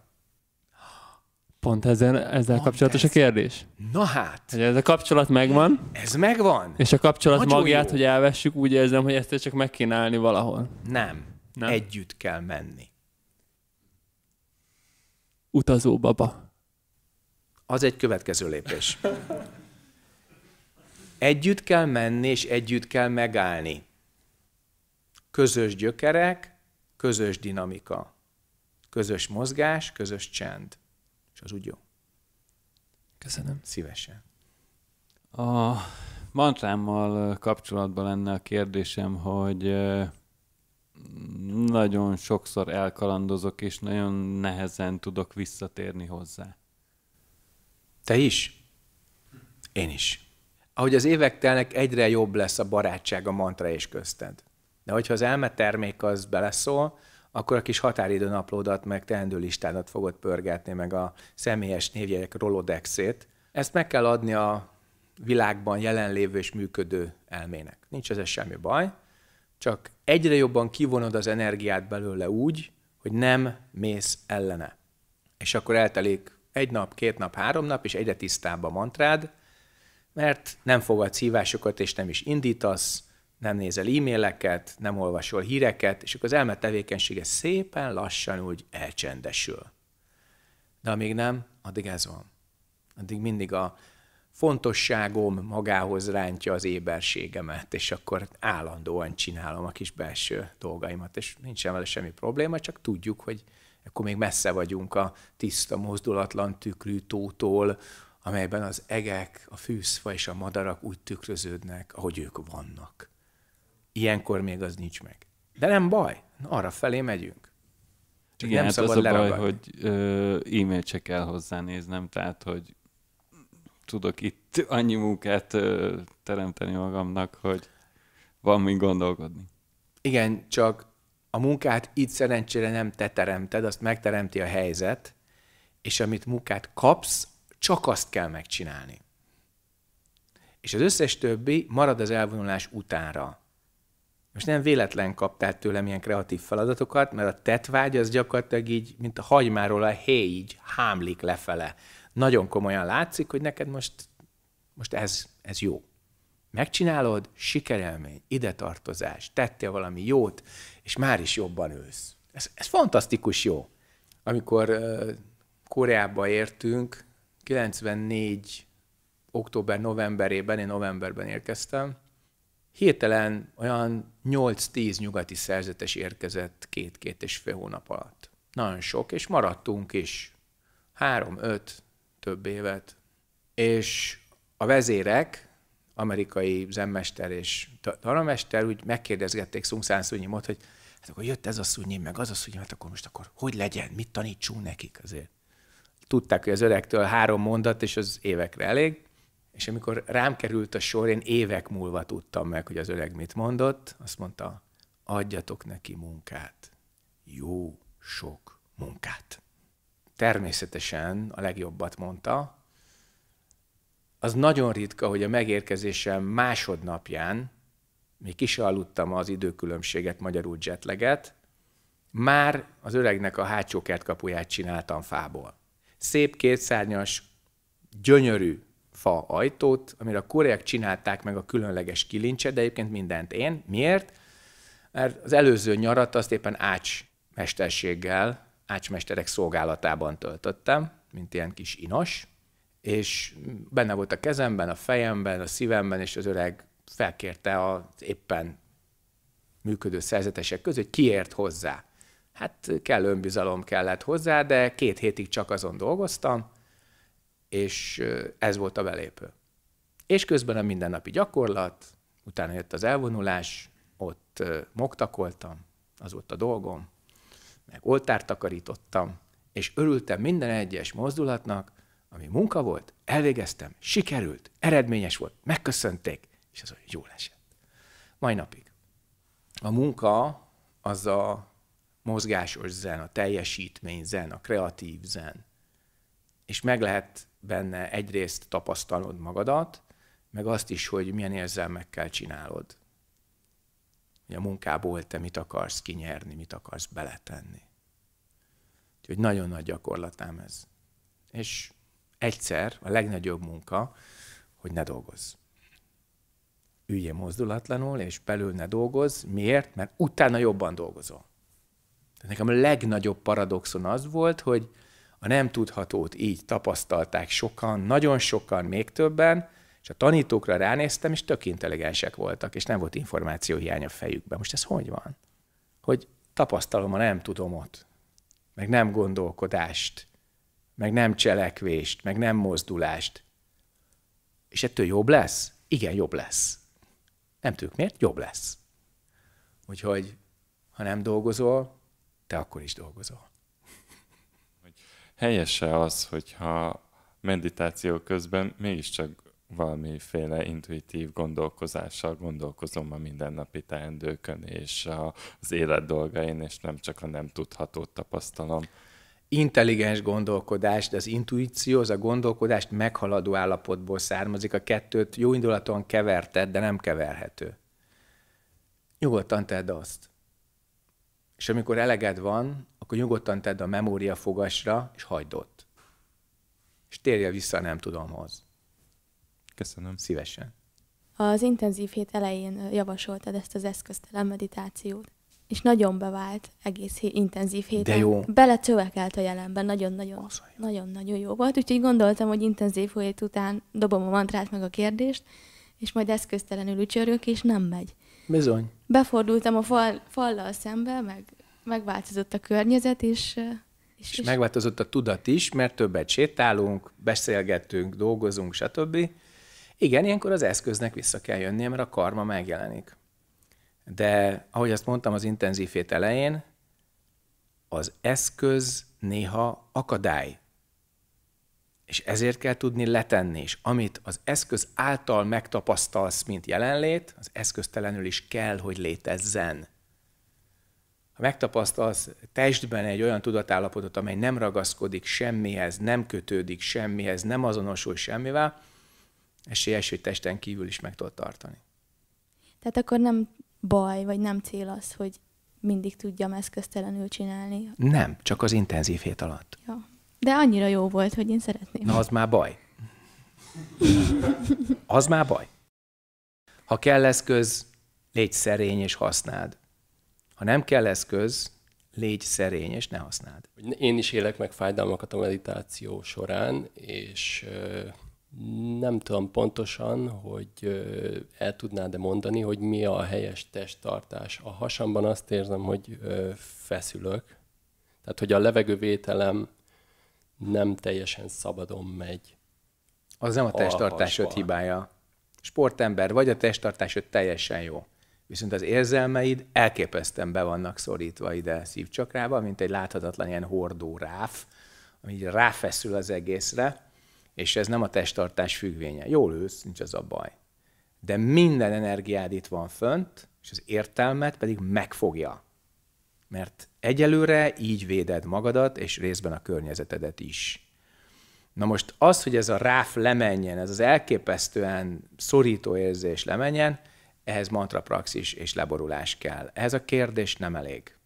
F: Pont ezzel, ezzel Pont kapcsolatos ez. a kérdés. Na hát. Hogy ez a kapcsolat megvan. Ez megvan. És a kapcsolat Nagyon magját, jó. hogy elvessük, úgy érzem, hogy ezt csak
A: megkínálni valahol. Nem. Nem. Együtt kell menni.
F: Utazó baba.
A: Az egy következő lépés. Együtt kell menni, és együtt kell megállni. Közös gyökerek, közös dinamika, közös mozgás, közös csend. És az úgy jó. Köszönöm. Szívesen.
C: A mantrámmal kapcsolatban lenne a kérdésem, hogy nagyon sokszor elkalandozok, és nagyon nehezen
A: tudok visszatérni hozzá. Te is? Én is. Ahogy az évek telnek, egyre jobb lesz a barátság a mantra és közted. De hogyha az elme termék az beleszól, akkor a kis határidő naplódat, meg teendő listádat fogod pörgetni, meg a személyes névjegyek rolodexét. Ezt meg kell adni a világban jelenlévő és működő elmének. Nincs ez semmi baj, csak egyre jobban kivonod az energiát belőle úgy, hogy nem mész ellene. És akkor eltelik egy nap, két nap, három nap, és egyre tisztább a mantrád, mert nem fogadsz hívásokat, és nem is indítasz, nem nézel e-maileket, nem olvasol híreket, és akkor az elme tevékenysége szépen lassan úgy elcsendesül. De amíg nem, addig ez van. Addig mindig a fontosságom magához rántja az éberségemet, és akkor állandóan csinálom a kis belső dolgaimat, és nincsen vele semmi probléma, csak tudjuk, hogy akkor még messze vagyunk a tiszta, mozdulatlan tükrű tótól, amelyben az egek, a fűszfa és a madarak úgy tükröződnek, ahogy ők vannak ilyenkor még az nincs meg. De nem baj, arra felé megyünk. Csak Igen, nem hát szabad az a baj, hogy
C: e-mailt se kell hozzánéznem, tehát hogy tudok itt
A: annyi munkát ö, teremteni magamnak, hogy van mi gondolkodni. Igen, csak a munkát itt szerencsére nem te teremted, azt megteremti a helyzet, és amit munkát kapsz, csak azt kell megcsinálni. És az összes többi marad az elvonulás utánra. Most nem véletlen kaptál tőlem ilyen kreatív feladatokat, mert a tetvágy az gyakorlatilag így, mint a hagymáról a héj így hámlik lefele. Nagyon komolyan látszik, hogy neked most, most ez, ez jó. Megcsinálod, sikerelmény, ide tartozás, tettél valami jót, és már is jobban ősz. Ez, ez fantasztikus jó. Amikor uh, Koreába értünk, 94 október-novemberében, én novemberben érkeztem, Hirtelen olyan 8-10 nyugati szerzetes érkezett két-két és fél hónap alatt. Nagyon sok, és maradtunk is. Három-öt több évet. És a vezérek, amerikai zenmester és taramester úgy megkérdezgették Szungszán Szúnyimot, hogy hát akkor jött ez a szúnyim, meg az a szúnyim, hát akkor most akkor hogy legyen, mit tanítsunk nekik azért. Tudták, hogy az öregtől három mondat, és az évekre elég. És amikor rám került a sor, én évek múlva tudtam meg, hogy az öreg mit mondott. Azt mondta, adjatok neki munkát. Jó sok munkát. Természetesen a legjobbat mondta. Az nagyon ritka, hogy a megérkezésem másodnapján, még ki aludtam az időkülönbséget, magyarul jetleget, már az öregnek a hátsó kertkapuját csináltam fából. Szép kétszárnyas, gyönyörű fa ajtót, amire a koreák csinálták meg a különleges kilincset, de egyébként mindent én. Miért? Mert az előző nyarat azt éppen ács mesterséggel, mesterek szolgálatában töltöttem, mint ilyen kis inas, és benne volt a kezemben, a fejemben, a szívemben, és az öreg felkérte az éppen működő szerzetesek között, hogy kiért hozzá. Hát kell önbizalom kellett hozzá, de két hétig csak azon dolgoztam, és ez volt a belépő. És közben a mindennapi gyakorlat, utána jött az elvonulás, ott moktakoltam, az volt a dolgom, meg oltárt takarítottam, és örültem minden egyes mozdulatnak, ami munka volt, elvégeztem, sikerült, eredményes volt, megköszönték, és az olyan jól esett. Mai napig. A munka az a mozgásos zen, a teljesítmény zen, a kreatív zen. És meg lehet benne egyrészt tapasztalod magadat, meg azt is, hogy milyen érzelmekkel csinálod. Hogy a munkából te mit akarsz kinyerni, mit akarsz beletenni. Úgyhogy nagyon nagy gyakorlatám ez. És egyszer a legnagyobb munka, hogy ne dolgozz. Üljél mozdulatlanul, és belül ne dolgozz. Miért? Mert utána jobban dolgozol. De nekem a legnagyobb paradoxon az volt, hogy a nem tudhatót így tapasztalták sokan, nagyon sokan, még többen, és a tanítókra ránéztem, és tök intelligensek voltak, és nem volt információhiány a fejükben. Most ez hogy van? Hogy tapasztalom a nem tudomot, meg nem gondolkodást, meg nem cselekvést, meg nem mozdulást. És ettől jobb lesz? Igen, jobb lesz. Nem tudjuk miért, jobb lesz. Úgyhogy, ha nem dolgozol, te akkor is dolgozol
C: helyese az, hogyha meditáció közben mégiscsak valamiféle intuitív gondolkozással gondolkozom a mindennapi teendőkön és
A: az élet dolgain, és nem csak a nem tudhatót tapasztalom. Intelligens gondolkodás, de az intuíció, az a gondolkodást meghaladó állapotból származik. A kettőt jó indulaton keverted, de nem keverhető. Nyugodtan tedd azt. És amikor eleged van, akkor nyugodtan tedd a memória fogasra, és hagyd ott. És térje vissza nem tudomhoz. Köszönöm. Szívesen.
B: Az intenzív hét elején javasoltad ezt az eszköztelen meditációt, és nagyon bevált egész hét, intenzív héten. De jó. Belecövekelt a jelenben, nagyon-nagyon, nagyon-nagyon jó volt, úgyhogy gondoltam, hogy intenzív hét után dobom a mantrát meg a kérdést, és majd eszköztelenül ücsörök, és nem megy. Bizony. Befordultam a fal, fallal szembe, meg megváltozott a környezet, és... És, és, és
A: megváltozott a tudat is, mert többet sétálunk, beszélgetünk, dolgozunk, stb. Igen, ilyenkor az eszköznek vissza kell jönnie, mert a karma megjelenik. De ahogy azt mondtam az intenzív hét elején, az eszköz néha akadály. És ezért kell tudni letenni, és amit az eszköz által megtapasztalsz, mint jelenlét, az eszköztelenül is kell, hogy létezzen ha megtapasztalsz testben egy olyan tudatállapotot, amely nem ragaszkodik semmihez, nem kötődik semmihez, nem azonosul semmivel, esélyes, hogy testen kívül is meg tudod tartani.
B: Tehát akkor nem baj, vagy nem cél az, hogy mindig tudjam eszköztelenül csinálni?
A: Nem, csak az intenzív hét alatt.
B: Ja. De annyira jó volt, hogy én szeretném.
A: Na, az már baj. az már baj. Ha kell eszköz, légy szerény és használd. Ha nem kell eszköz, légy szerény, és ne használd.
E: Én is élek meg fájdalmakat a meditáció során, és nem tudom pontosan, hogy el tudnád-e mondani, hogy mi a helyes testtartás. A hasamban azt érzem, hogy feszülök, tehát hogy a levegővételem
A: nem teljesen szabadon megy. Az nem a testtartásod hibája. Sportember vagy a testtartásod teljesen jó viszont az érzelmeid elképesztően be vannak szorítva ide szívcsakrába, mint egy láthatatlan ilyen hordó ráf, ami így ráfeszül az egészre, és ez nem a testtartás függvénye. Jól ősz, nincs az a baj. De minden energiád itt van fönt, és az értelmet pedig megfogja. Mert egyelőre így véded magadat, és részben a környezetedet is. Na most az, hogy ez a ráf lemenjen, ez az elképesztően szorító érzés lemenjen, ehhez mantrapraxis és leborulás kell. Ehhez a kérdés nem elég.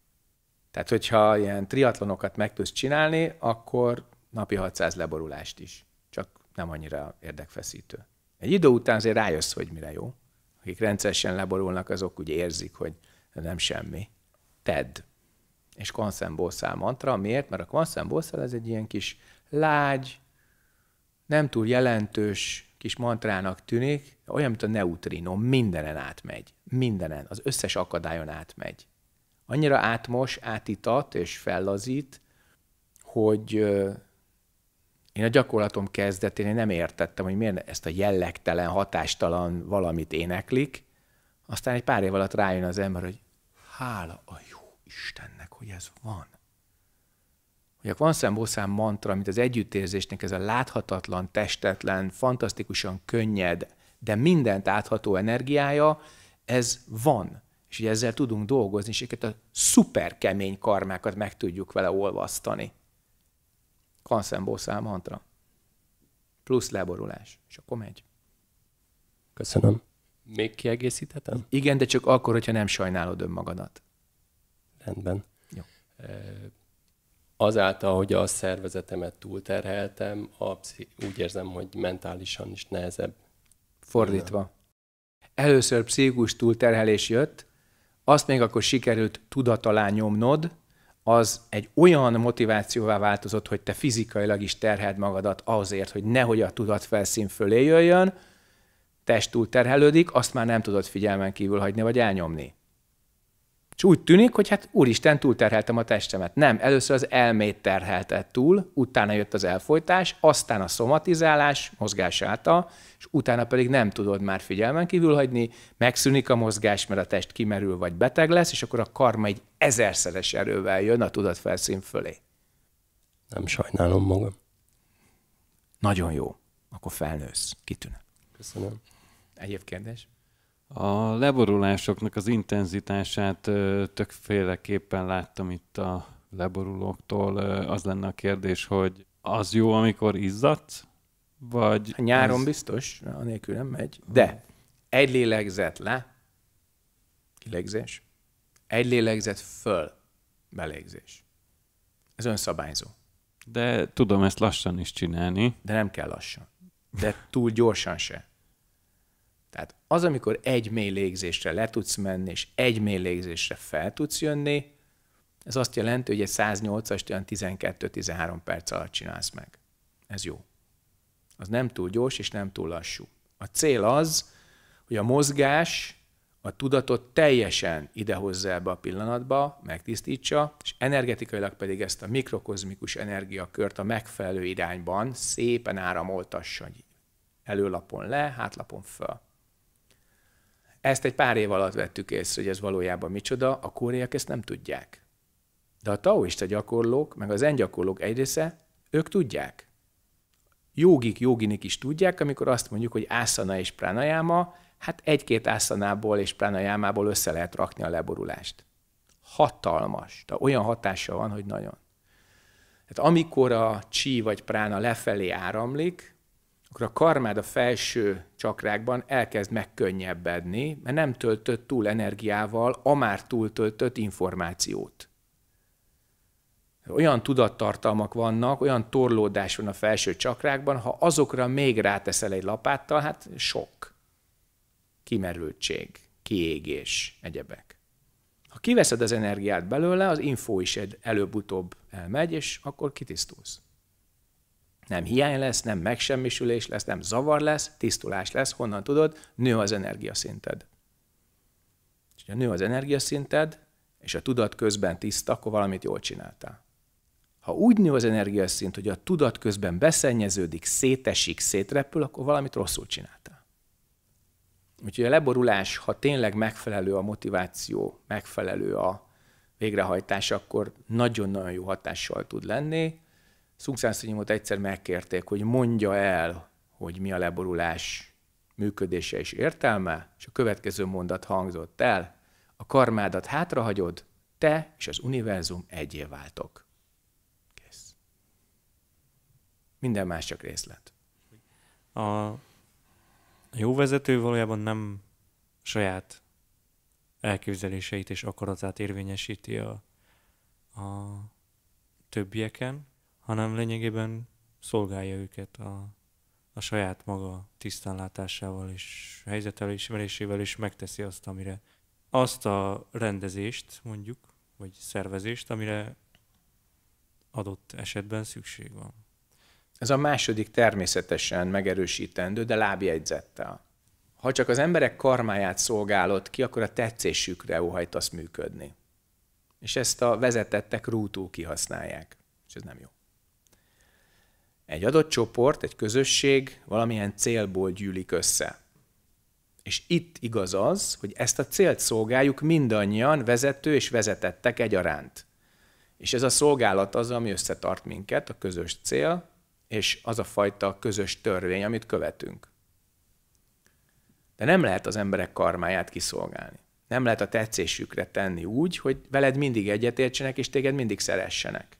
A: Tehát, hogyha ilyen triatlonokat meg tudsz csinálni, akkor napi 600 leborulást is. Csak nem annyira érdekfeszítő. Egy idő után azért rájössz, hogy mire jó. Akik rendszeresen leborulnak, azok úgy érzik, hogy nem semmi. Ted. És Bosszál mantra. Miért? Mert a Bosszál ez egy ilyen kis lágy, nem túl jelentős kis mantrának tűnik, olyan, mint a neutrino, mindenen átmegy. Mindenen, az összes akadályon átmegy. Annyira átmos, átitat és fellazít, hogy én a gyakorlatom kezdetén én nem értettem, hogy miért ezt a jellegtelen, hatástalan valamit éneklik, aztán egy pár év alatt rájön az ember, hogy hála a jó Istennek, hogy ez van. Ugye van szem mantra, mint az együttérzésnek ez a láthatatlan, testetlen, fantasztikusan könnyed, de mindent átható energiája, ez van. És ugye ezzel tudunk dolgozni, és ezeket a szuper kemény karmákat meg tudjuk vele olvasztani. Kanszembószám mantra. Plusz leborulás. És akkor megy. Köszönöm. Még kiegészíthetem? Igen, de csak akkor, hogyha nem sajnálod önmagadat.
E: Rendben. Jó. E- azáltal, hogy a szervezetemet túlterheltem, a pszichi- úgy érzem, hogy mentálisan is nehezebb.
A: Fordítva. Először pszichikus túlterhelés jött, azt még akkor sikerült tudat alá nyomnod, az egy olyan motivációvá változott, hogy te fizikailag is terheld magadat azért, hogy nehogy a tudat felszín fölé jöjjön, test túlterhelődik, azt már nem tudod figyelmen kívül hagyni vagy elnyomni. És úgy tűnik, hogy hát úristen, túlterheltem a testemet. Nem, először az elmét terhelte túl, utána jött az elfolytás, aztán a szomatizálás mozgás által, és utána pedig nem tudod már figyelmen kívül hagyni, megszűnik a mozgás, mert a test kimerül vagy beteg lesz, és akkor a karma egy ezerszeres erővel jön a tudat felszín fölé. Nem sajnálom magam. Nagyon jó. Akkor felnősz. Kitűnő. Köszönöm. Egyéb kérdés?
C: A leborulásoknak az intenzitását tökféleképpen láttam itt a leborulóktól. Az lenne a kérdés, hogy az jó, amikor izzadt, vagy... A nyáron ez... biztos,
A: anélkül nem megy. De egy lélegzet le, kilegzés, egy lélegzet föl, belégzés. Ez önszabályzó.
C: De tudom ezt lassan is csinálni. De nem kell lassan.
A: De túl gyorsan se. Tehát az, amikor egy mély légzésre le tudsz menni, és egy mély légzésre fel tudsz jönni, ez azt jelenti, hogy egy 108-ast olyan 12-13 perc alatt csinálsz meg. Ez jó. Az nem túl gyors és nem túl lassú. A cél az, hogy a mozgás a tudatot teljesen idehozza ebbe a pillanatba, megtisztítsa, és energetikailag pedig ezt a mikrokozmikus energiakört a megfelelő irányban szépen áramoltassa előlapon le, hátlapon föl. Ezt egy pár év alatt vettük észre, hogy ez valójában micsoda, a koreaiak ezt nem tudják. De a taoista gyakorlók, meg az engyakorlók egy része, ők tudják. Jógik, joginik is tudják, amikor azt mondjuk, hogy ászana és pranayama, hát egy-két ászanából és pranajámából össze lehet rakni a leborulást. Hatalmas. De olyan hatása van, hogy nagyon. Tehát amikor a csí vagy prána lefelé áramlik, akkor a karmád a felső csakrákban elkezd megkönnyebbedni, mert nem töltött túl energiával a már túltöltött információt. Olyan tudattartalmak vannak, olyan torlódás van a felső csakrákban, ha azokra még ráteszel egy lapáttal, hát sok. Kimerültség, kiégés, egyebek. Ha kiveszed az energiát belőle, az info is előbb-utóbb elmegy, és akkor kitisztulsz. Nem hiány lesz, nem megsemmisülés lesz, nem zavar lesz, tisztulás lesz. Honnan tudod? Nő az energiaszinted. És ha nő az energiaszinted, és a tudat közben tiszta, akkor valamit jól csináltál. Ha úgy nő az energiaszint, hogy a tudat közben beszennyeződik, szétesik, szétrepül, akkor valamit rosszul csináltál. Úgyhogy a leborulás, ha tényleg megfelelő a motiváció, megfelelő a végrehajtás, akkor nagyon-nagyon jó hatással tud lenni, Szungszánszonyimot egyszer megkérték, hogy mondja el, hogy mi a leborulás működése és értelme, és a következő mondat hangzott el, a karmádat hátrahagyod, te és az univerzum egyé váltok. Kész. Minden más csak részlet. A
D: jó vezető valójában nem saját elképzeléseit és akaratát érvényesíti a, a többieken, hanem lényegében szolgálja őket a, a saját maga tisztánlátásával és helyzetel ismerésével, és megteszi azt, amire azt a rendezést mondjuk, vagy szervezést, amire adott esetben szükség
A: van. Ez a második természetesen megerősítendő, de lábjegyzettel. Ha csak az emberek karmáját szolgálod ki, akkor a tetszésükre óhajtasz működni. És ezt a vezetettek rútó kihasználják. És ez nem jó. Egy adott csoport, egy közösség valamilyen célból gyűlik össze. És itt igaz az, hogy ezt a célt szolgáljuk mindannyian vezető és vezetettek egyaránt. És ez a szolgálat az, ami összetart minket, a közös cél, és az a fajta közös törvény, amit követünk. De nem lehet az emberek karmáját kiszolgálni. Nem lehet a tetszésükre tenni úgy, hogy veled mindig egyetértsenek, és téged mindig szeressenek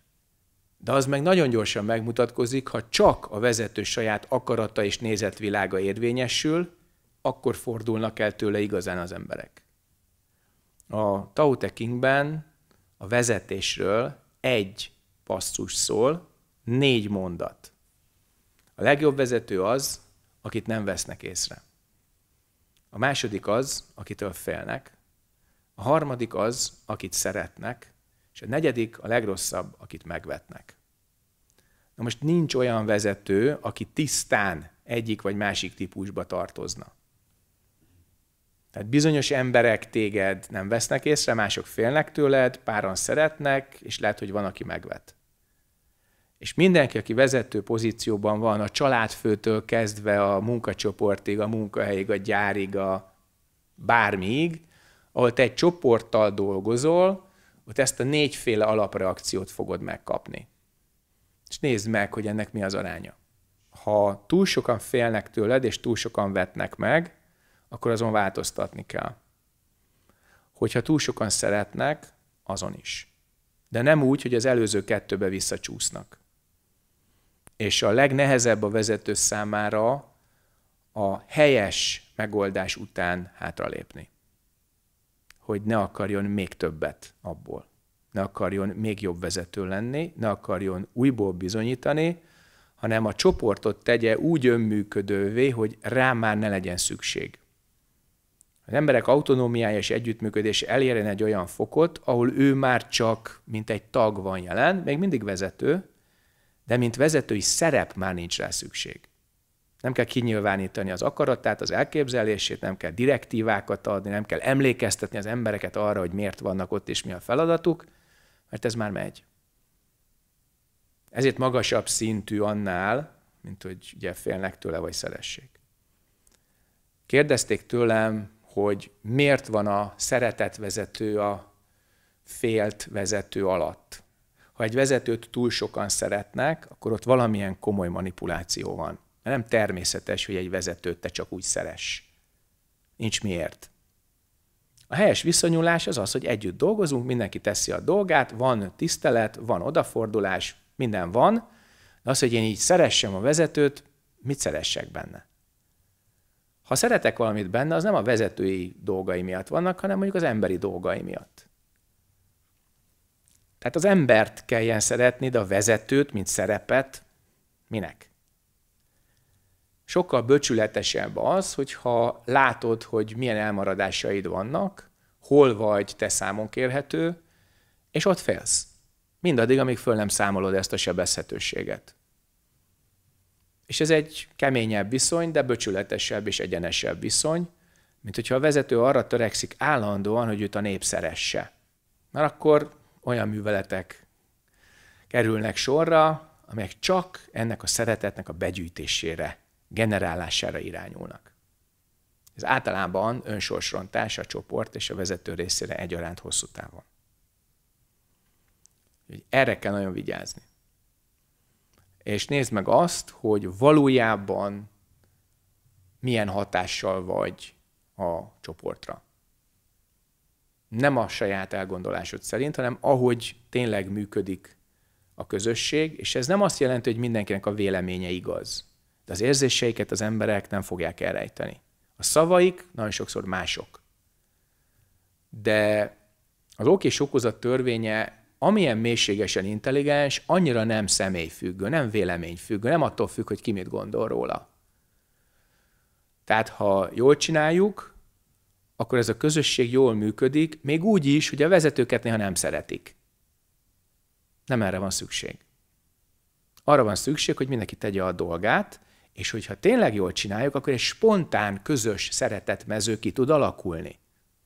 A: de az meg nagyon gyorsan megmutatkozik, ha csak a vezető saját akarata és nézetvilága érvényesül, akkor fordulnak el tőle igazán az emberek. A Tao Te Chingben a vezetésről egy passzus szól, négy mondat. A legjobb vezető az, akit nem vesznek észre. A második az, akitől félnek. A harmadik az, akit szeretnek. És a negyedik, a legrosszabb, akit megvetnek. Na most nincs olyan vezető, aki tisztán egyik vagy másik típusba tartozna. Tehát bizonyos emberek téged nem vesznek észre, mások félnek tőled, páran szeretnek, és lehet, hogy van, aki megvet. És mindenki, aki vezető pozícióban van, a családfőtől kezdve a munkacsoportig, a munkahelyig, a gyárig, a bármiig, ahol te egy csoporttal dolgozol, ott ezt a négyféle alapreakciót fogod megkapni. És nézd meg, hogy ennek mi az aránya. Ha túl sokan félnek tőled, és túl sokan vetnek meg, akkor azon változtatni kell. Hogyha túl sokan szeretnek, azon is. De nem úgy, hogy az előző kettőbe visszacsúsznak. És a legnehezebb a vezető számára a helyes megoldás után hátralépni hogy ne akarjon még többet abból. Ne akarjon még jobb vezető lenni, ne akarjon újból bizonyítani, hanem a csoportot tegye úgy önműködővé, hogy rá már ne legyen szükség. Az emberek autonómiája és együttműködés elérjen egy olyan fokot, ahol ő már csak, mint egy tag van jelen, még mindig vezető, de mint vezetői szerep már nincs rá szükség. Nem kell kinyilvánítani az akaratát, az elképzelését, nem kell direktívákat adni, nem kell emlékeztetni az embereket arra, hogy miért vannak ott és mi a feladatuk, mert ez már megy. Ezért magasabb szintű annál, mint hogy ugye félnek tőle, vagy szeressék. Kérdezték tőlem, hogy miért van a szeretet vezető a félt vezető alatt. Ha egy vezetőt túl sokan szeretnek, akkor ott valamilyen komoly manipuláció van. Mert nem természetes, hogy egy vezetőt te csak úgy szeress. Nincs miért. A helyes viszonyulás az az, hogy együtt dolgozunk, mindenki teszi a dolgát, van tisztelet, van odafordulás, minden van, de az, hogy én így szeressem a vezetőt, mit szeressek benne? Ha szeretek valamit benne, az nem a vezetői dolgai miatt vannak, hanem mondjuk az emberi dolgai miatt. Tehát az embert kelljen szeretni, de a vezetőt, mint szerepet, minek? sokkal böcsületesebb az, hogyha látod, hogy milyen elmaradásaid vannak, hol vagy te számon kérhető, és ott félsz. Mindaddig, amíg föl nem számolod ezt a sebezhetőséget. És ez egy keményebb viszony, de böcsületesebb és egyenesebb viszony, mint hogyha a vezető arra törekszik állandóan, hogy őt a nép szeresse. Mert akkor olyan műveletek kerülnek sorra, amelyek csak ennek a szeretetnek a begyűjtésére generálására irányulnak. Ez általában önsorsrontás a csoport és a vezető részére egyaránt hosszú távon. Erre kell nagyon vigyázni. És nézd meg azt, hogy valójában milyen hatással vagy a csoportra. Nem a saját elgondolásod szerint, hanem ahogy tényleg működik a közösség, és ez nem azt jelenti, hogy mindenkinek a véleménye igaz de az érzéseiket az emberek nem fogják elrejteni. A szavaik nagyon sokszor mások. De az ok és okozat törvénye amilyen mélységesen intelligens, annyira nem személyfüggő, nem véleményfüggő, nem attól függ, hogy ki mit gondol róla. Tehát ha jól csináljuk, akkor ez a közösség jól működik, még úgy is, hogy a vezetőket néha nem szeretik. Nem erre van szükség. Arra van szükség, hogy mindenki tegye a dolgát, és hogyha tényleg jól csináljuk, akkor egy spontán, közös mező ki tud alakulni.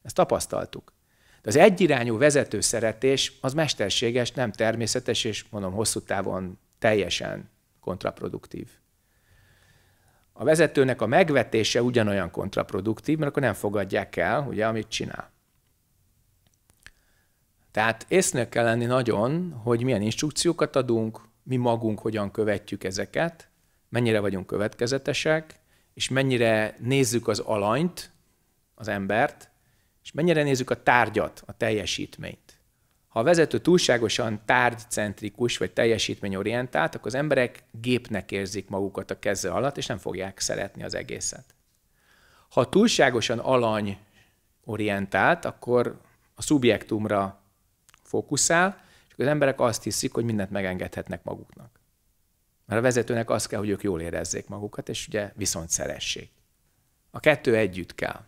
A: Ezt tapasztaltuk. De az egyirányú vezető szeretés az mesterséges, nem természetes, és mondom hosszú távon teljesen kontraproduktív. A vezetőnek a megvetése ugyanolyan kontraproduktív, mert akkor nem fogadják el, ugye, amit csinál. Tehát észnek kell lenni nagyon, hogy milyen instrukciókat adunk, mi magunk hogyan követjük ezeket, mennyire vagyunk következetesek, és mennyire nézzük az alanyt, az embert, és mennyire nézzük a tárgyat, a teljesítményt. Ha a vezető túlságosan tárgycentrikus vagy teljesítményorientált, akkor az emberek gépnek érzik magukat a keze alatt, és nem fogják szeretni az egészet. Ha túlságosan alany orientált, akkor a szubjektumra fókuszál, és az emberek azt hiszik, hogy mindent megengedhetnek maguknak. Mert a vezetőnek az kell, hogy ők jól érezzék magukat, és ugye viszont szeressék. A kettő együtt kell.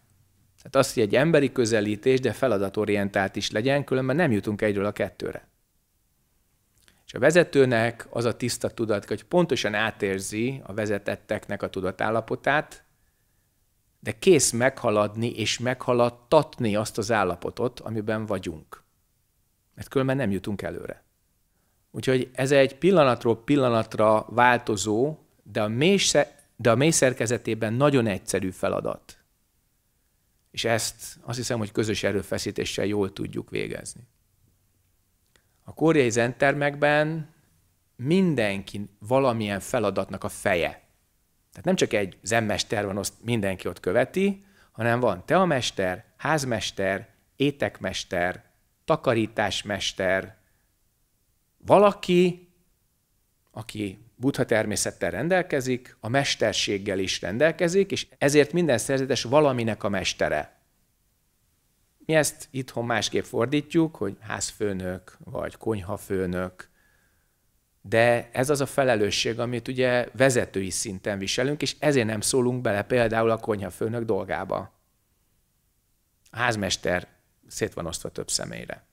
A: Tehát az, hogy egy emberi közelítés, de feladatorientált is legyen, különben nem jutunk egyről a kettőre. És a vezetőnek az a tiszta tudat, hogy pontosan átérzi a vezetetteknek a tudatállapotát, de kész meghaladni és meghaladtatni azt az állapotot, amiben vagyunk. Mert különben nem jutunk előre. Úgyhogy ez egy pillanatról pillanatra változó, de a mély, de a mély szerkezetében nagyon egyszerű feladat. És ezt azt hiszem, hogy közös erőfeszítéssel jól tudjuk végezni. A koreai zentermekben mindenki valamilyen feladatnak a feje. Tehát nem csak egy zenmester van, azt mindenki ott követi, hanem van teamester, házmester, étekmester, takarításmester, valaki, aki buddha természettel rendelkezik, a mesterséggel is rendelkezik, és ezért minden szerzetes valaminek a mestere. Mi ezt itthon másképp fordítjuk, hogy házfőnök, vagy konyhafőnök, de ez az a felelősség, amit ugye vezetői szinten viselünk, és ezért nem szólunk bele például a konyhafőnök dolgába. A házmester szét van osztva több személyre.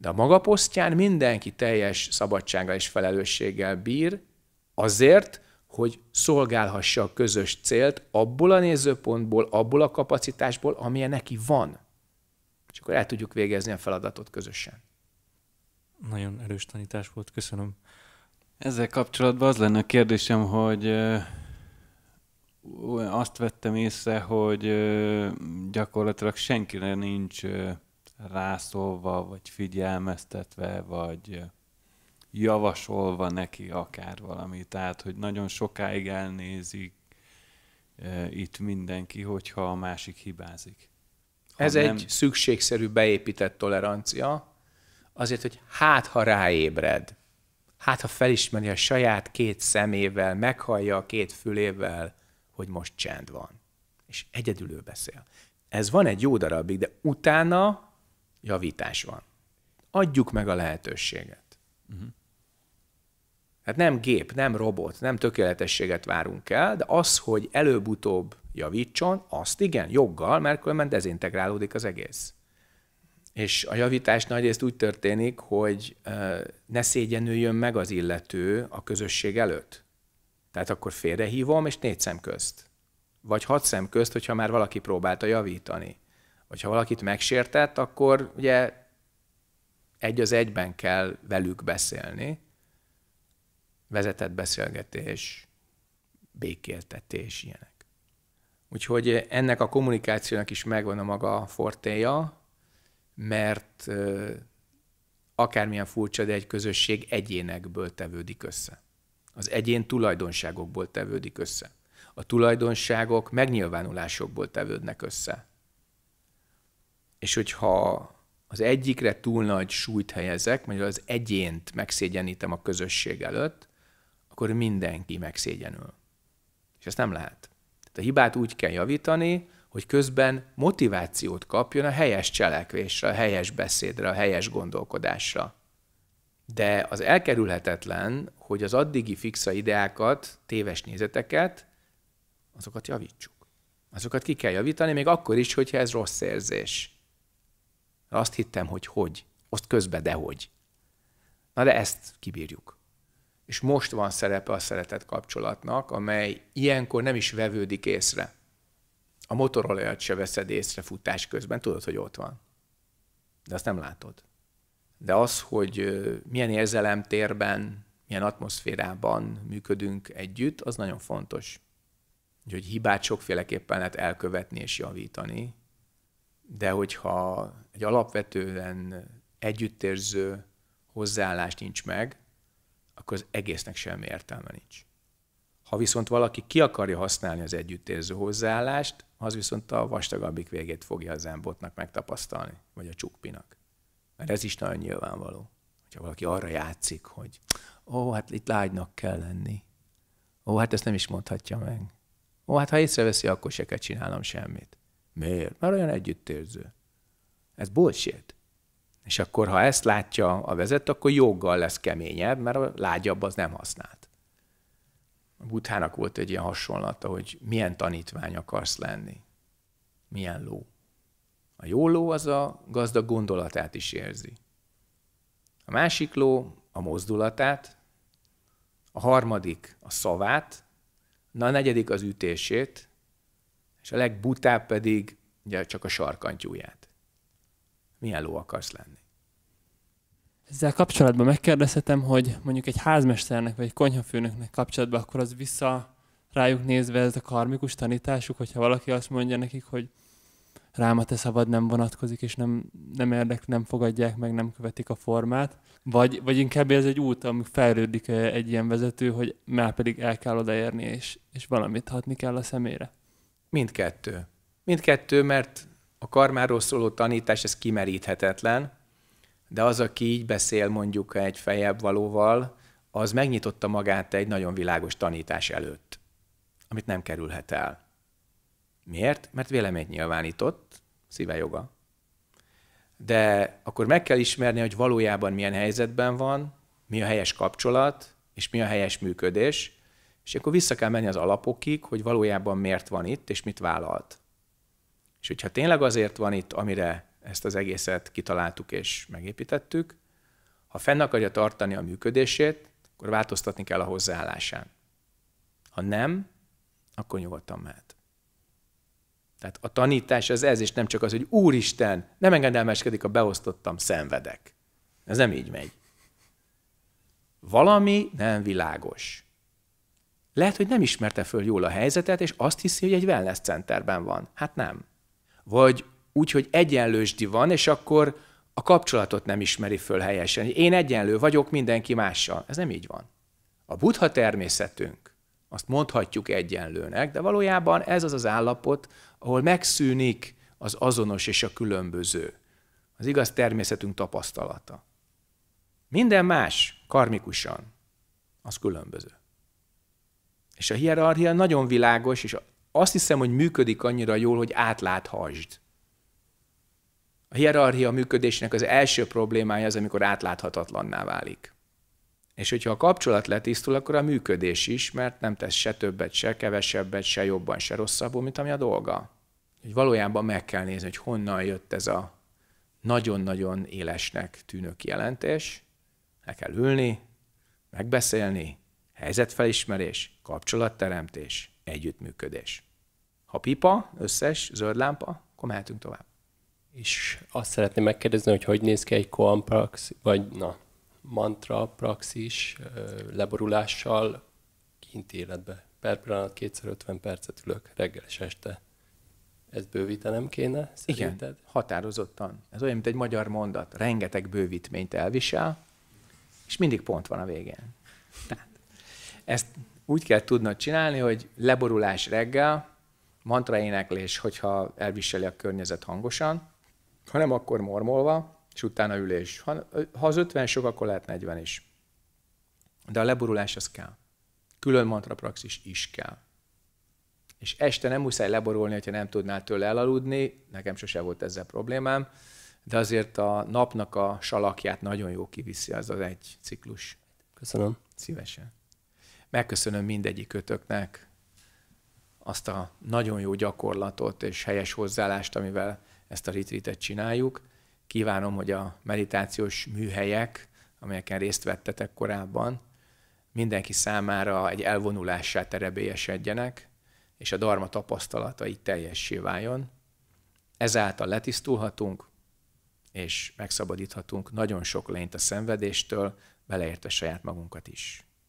A: De a maga posztján mindenki teljes szabadsággal és felelősséggel bír azért, hogy szolgálhassa a közös célt abból a nézőpontból, abból a kapacitásból, amilyen neki van. És akkor el tudjuk végezni a feladatot közösen.
D: Nagyon erős tanítás volt, köszönöm.
C: Ezzel kapcsolatban az lenne a kérdésem, hogy azt vettem észre, hogy gyakorlatilag senkire nincs rászólva, vagy figyelmeztetve, vagy javasolva neki akár valami. Tehát, hogy nagyon sokáig elnézik e, itt mindenki,
A: hogyha a másik hibázik. Ha Ez nem... egy szükségszerű beépített tolerancia, azért, hogy hát, ha ráébred, hát, ha felismeri a saját két szemével, meghallja a két fülével, hogy most csend van, és egyedül ő beszél. Ez van egy jó darabig, de utána javítás van. Adjuk meg a lehetőséget. Uh-huh. Hát nem gép, nem robot, nem tökéletességet várunk el, de az, hogy előbb-utóbb javítson, azt igen, joggal, mert különben dezintegrálódik az egész. És a javítás nagyrészt úgy történik, hogy ne szégyenüljön meg az illető a közösség előtt. Tehát akkor félrehívom, és négy szem közt. Vagy hat szem közt, hogyha már valaki próbálta javítani hogyha ha valakit megsértett, akkor ugye egy az egyben kell velük beszélni, vezetett beszélgetés, békéltetés, ilyenek. Úgyhogy ennek a kommunikációnak is megvan a maga fortéja, mert akármilyen furcsa, de egy közösség egyénekből tevődik össze. Az egyén tulajdonságokból tevődik össze. A tulajdonságok megnyilvánulásokból tevődnek össze. És hogyha az egyikre túl nagy súlyt helyezek, mondjuk az egyént megszégyenítem a közösség előtt, akkor mindenki megszégyenül. És ezt nem lehet. Tehát a hibát úgy kell javítani, hogy közben motivációt kapjon a helyes cselekvésre, a helyes beszédre, a helyes gondolkodásra. De az elkerülhetetlen, hogy az addigi fixa ideákat, téves nézeteket, azokat javítsuk. Azokat ki kell javítani, még akkor is, hogyha ez rossz érzés. Azt hittem, hogy hogy. Azt közbe hogy. Na de ezt kibírjuk. És most van szerepe a szeretet kapcsolatnak, amely ilyenkor nem is vevődik észre. A motorolajat se veszed észre futás közben, tudod, hogy ott van. De azt nem látod. De az, hogy milyen érzelemtérben, milyen atmoszférában működünk együtt, az nagyon fontos. Úgyhogy hibát sokféleképpen lehet elkövetni és javítani, de hogyha egy alapvetően együttérző hozzáállás nincs meg, akkor az egésznek semmi értelme nincs. Ha viszont valaki ki akarja használni az együttérző hozzáállást, az viszont a vastagabbik végét fogja az embotnak megtapasztalni, vagy a csukpinak. Mert ez is nagyon nyilvánvaló. Ha valaki arra játszik, hogy ó, hát itt lágynak kell lenni. Ó, hát ezt nem is mondhatja meg. Ó, hát ha észreveszi, akkor se kell csinálnom semmit. Miért? Mert olyan együttérző. Ez bullshit. És akkor, ha ezt látja a vezet, akkor joggal lesz keményebb, mert a lágyabb az nem használt. A Buthának volt egy ilyen hasonlata, hogy milyen tanítvány akarsz lenni, milyen ló. A jó ló az a gazdag gondolatát is érzi. A másik ló a mozdulatát, a harmadik a szavát, na a negyedik az ütését, és a legbutább pedig ugye csak a sarkantyúját. Milyen ló akarsz lenni?
F: Ezzel kapcsolatban megkérdezhetem, hogy mondjuk egy házmesternek vagy egy konyhafőnöknek kapcsolatban akkor az vissza rájuk nézve ez a karmikus tanításuk, hogyha valaki azt mondja nekik, hogy rám a te szabad nem vonatkozik, és nem, nem érdek, nem fogadják meg, nem követik a formát. Vagy, vagy inkább ez egy út, ami fejlődik eh, egy ilyen vezető, hogy már pedig el kell odaérni, és, és valamit hatni kell a szemére.
A: Mindkettő. Mindkettő, mert a karmáról szóló tanítás, ez kimeríthetetlen, de az, aki így beszél mondjuk egy fejebb valóval, az megnyitotta magát egy nagyon világos tanítás előtt, amit nem kerülhet el. Miért? Mert véleményt nyilvánított, szíve joga. De akkor meg kell ismerni, hogy valójában milyen helyzetben van, mi a helyes kapcsolat, és mi a helyes működés, és akkor vissza kell menni az alapokig, hogy valójában miért van itt, és mit vállalt. És hogyha tényleg azért van itt, amire ezt az egészet kitaláltuk és megépítettük, ha fenn akarja tartani a működését, akkor változtatni kell a hozzáállásán. Ha nem, akkor nyugodtan mehet. Tehát a tanítás az ez, és nem csak az, hogy Úristen, nem engedelmeskedik, a beosztottam, szenvedek. Ez nem így megy. Valami nem világos. Lehet, hogy nem ismerte föl jól a helyzetet, és azt hiszi, hogy egy wellness centerben van. Hát nem. Vagy úgy, hogy egyenlősdi van, és akkor a kapcsolatot nem ismeri föl helyesen. Én egyenlő vagyok mindenki mással. Ez nem így van. A buddha természetünk, azt mondhatjuk egyenlőnek, de valójában ez az az állapot, ahol megszűnik az azonos és a különböző. Az igaz természetünk tapasztalata. Minden más, karmikusan, az különböző. És a hierarchia nagyon világos, és azt hiszem, hogy működik annyira jól, hogy átláthasd. A hierarchia működésének az első problémája az, amikor átláthatatlanná válik. És hogyha a kapcsolat letisztul, akkor a működés is, mert nem tesz se többet, se kevesebbet, se jobban, se rosszabbul, mint ami a dolga. Hogy valójában meg kell nézni, hogy honnan jött ez a nagyon-nagyon élesnek tűnő jelentés, meg kell ülni, megbeszélni, helyzetfelismerés, kapcsolatteremtés, együttműködés. Ha pipa, összes, zöld lámpa, akkor mehetünk tovább. És
E: azt szeretném megkérdezni, hogy hogy néz ki egy koan praxis, vagy na, mantra praxis leborulással kint életbe. Per pillanat 50 percet ülök reggel és este.
A: Ez bővítenem kéne, szerinted? Igen, határozottan. Ez olyan, mint egy magyar mondat. Rengeteg bővítményt elvisel, és mindig pont van a végén. Tehát ezt úgy kell tudnod csinálni, hogy leborulás reggel, mantra éneklés, hogyha elviseli a környezet hangosan, ha nem, akkor mormolva, és utána ülés. Ha, ha az 50 sok, akkor lehet 40 is. De a leborulás az kell. Külön mantrapraxis is kell. És este nem muszáj leborulni, ha nem tudnál tőle elaludni, nekem sose volt ezzel problémám, de azért a napnak a salakját nagyon jó kiviszi az az egy ciklus.
E: Köszönöm. Szívesen.
A: Megköszönöm mindegyikötöknek azt a nagyon jó gyakorlatot és helyes hozzáállást, amivel ezt a retreatet csináljuk. Kívánom, hogy a meditációs műhelyek, amelyeken részt vettetek korábban, mindenki számára egy elvonulássá terebélyesedjenek, és a dharma tapasztalata így teljessé váljon. Ezáltal letisztulhatunk, és megszabadíthatunk nagyon sok lényt a szenvedéstől, beleértve saját magunkat is.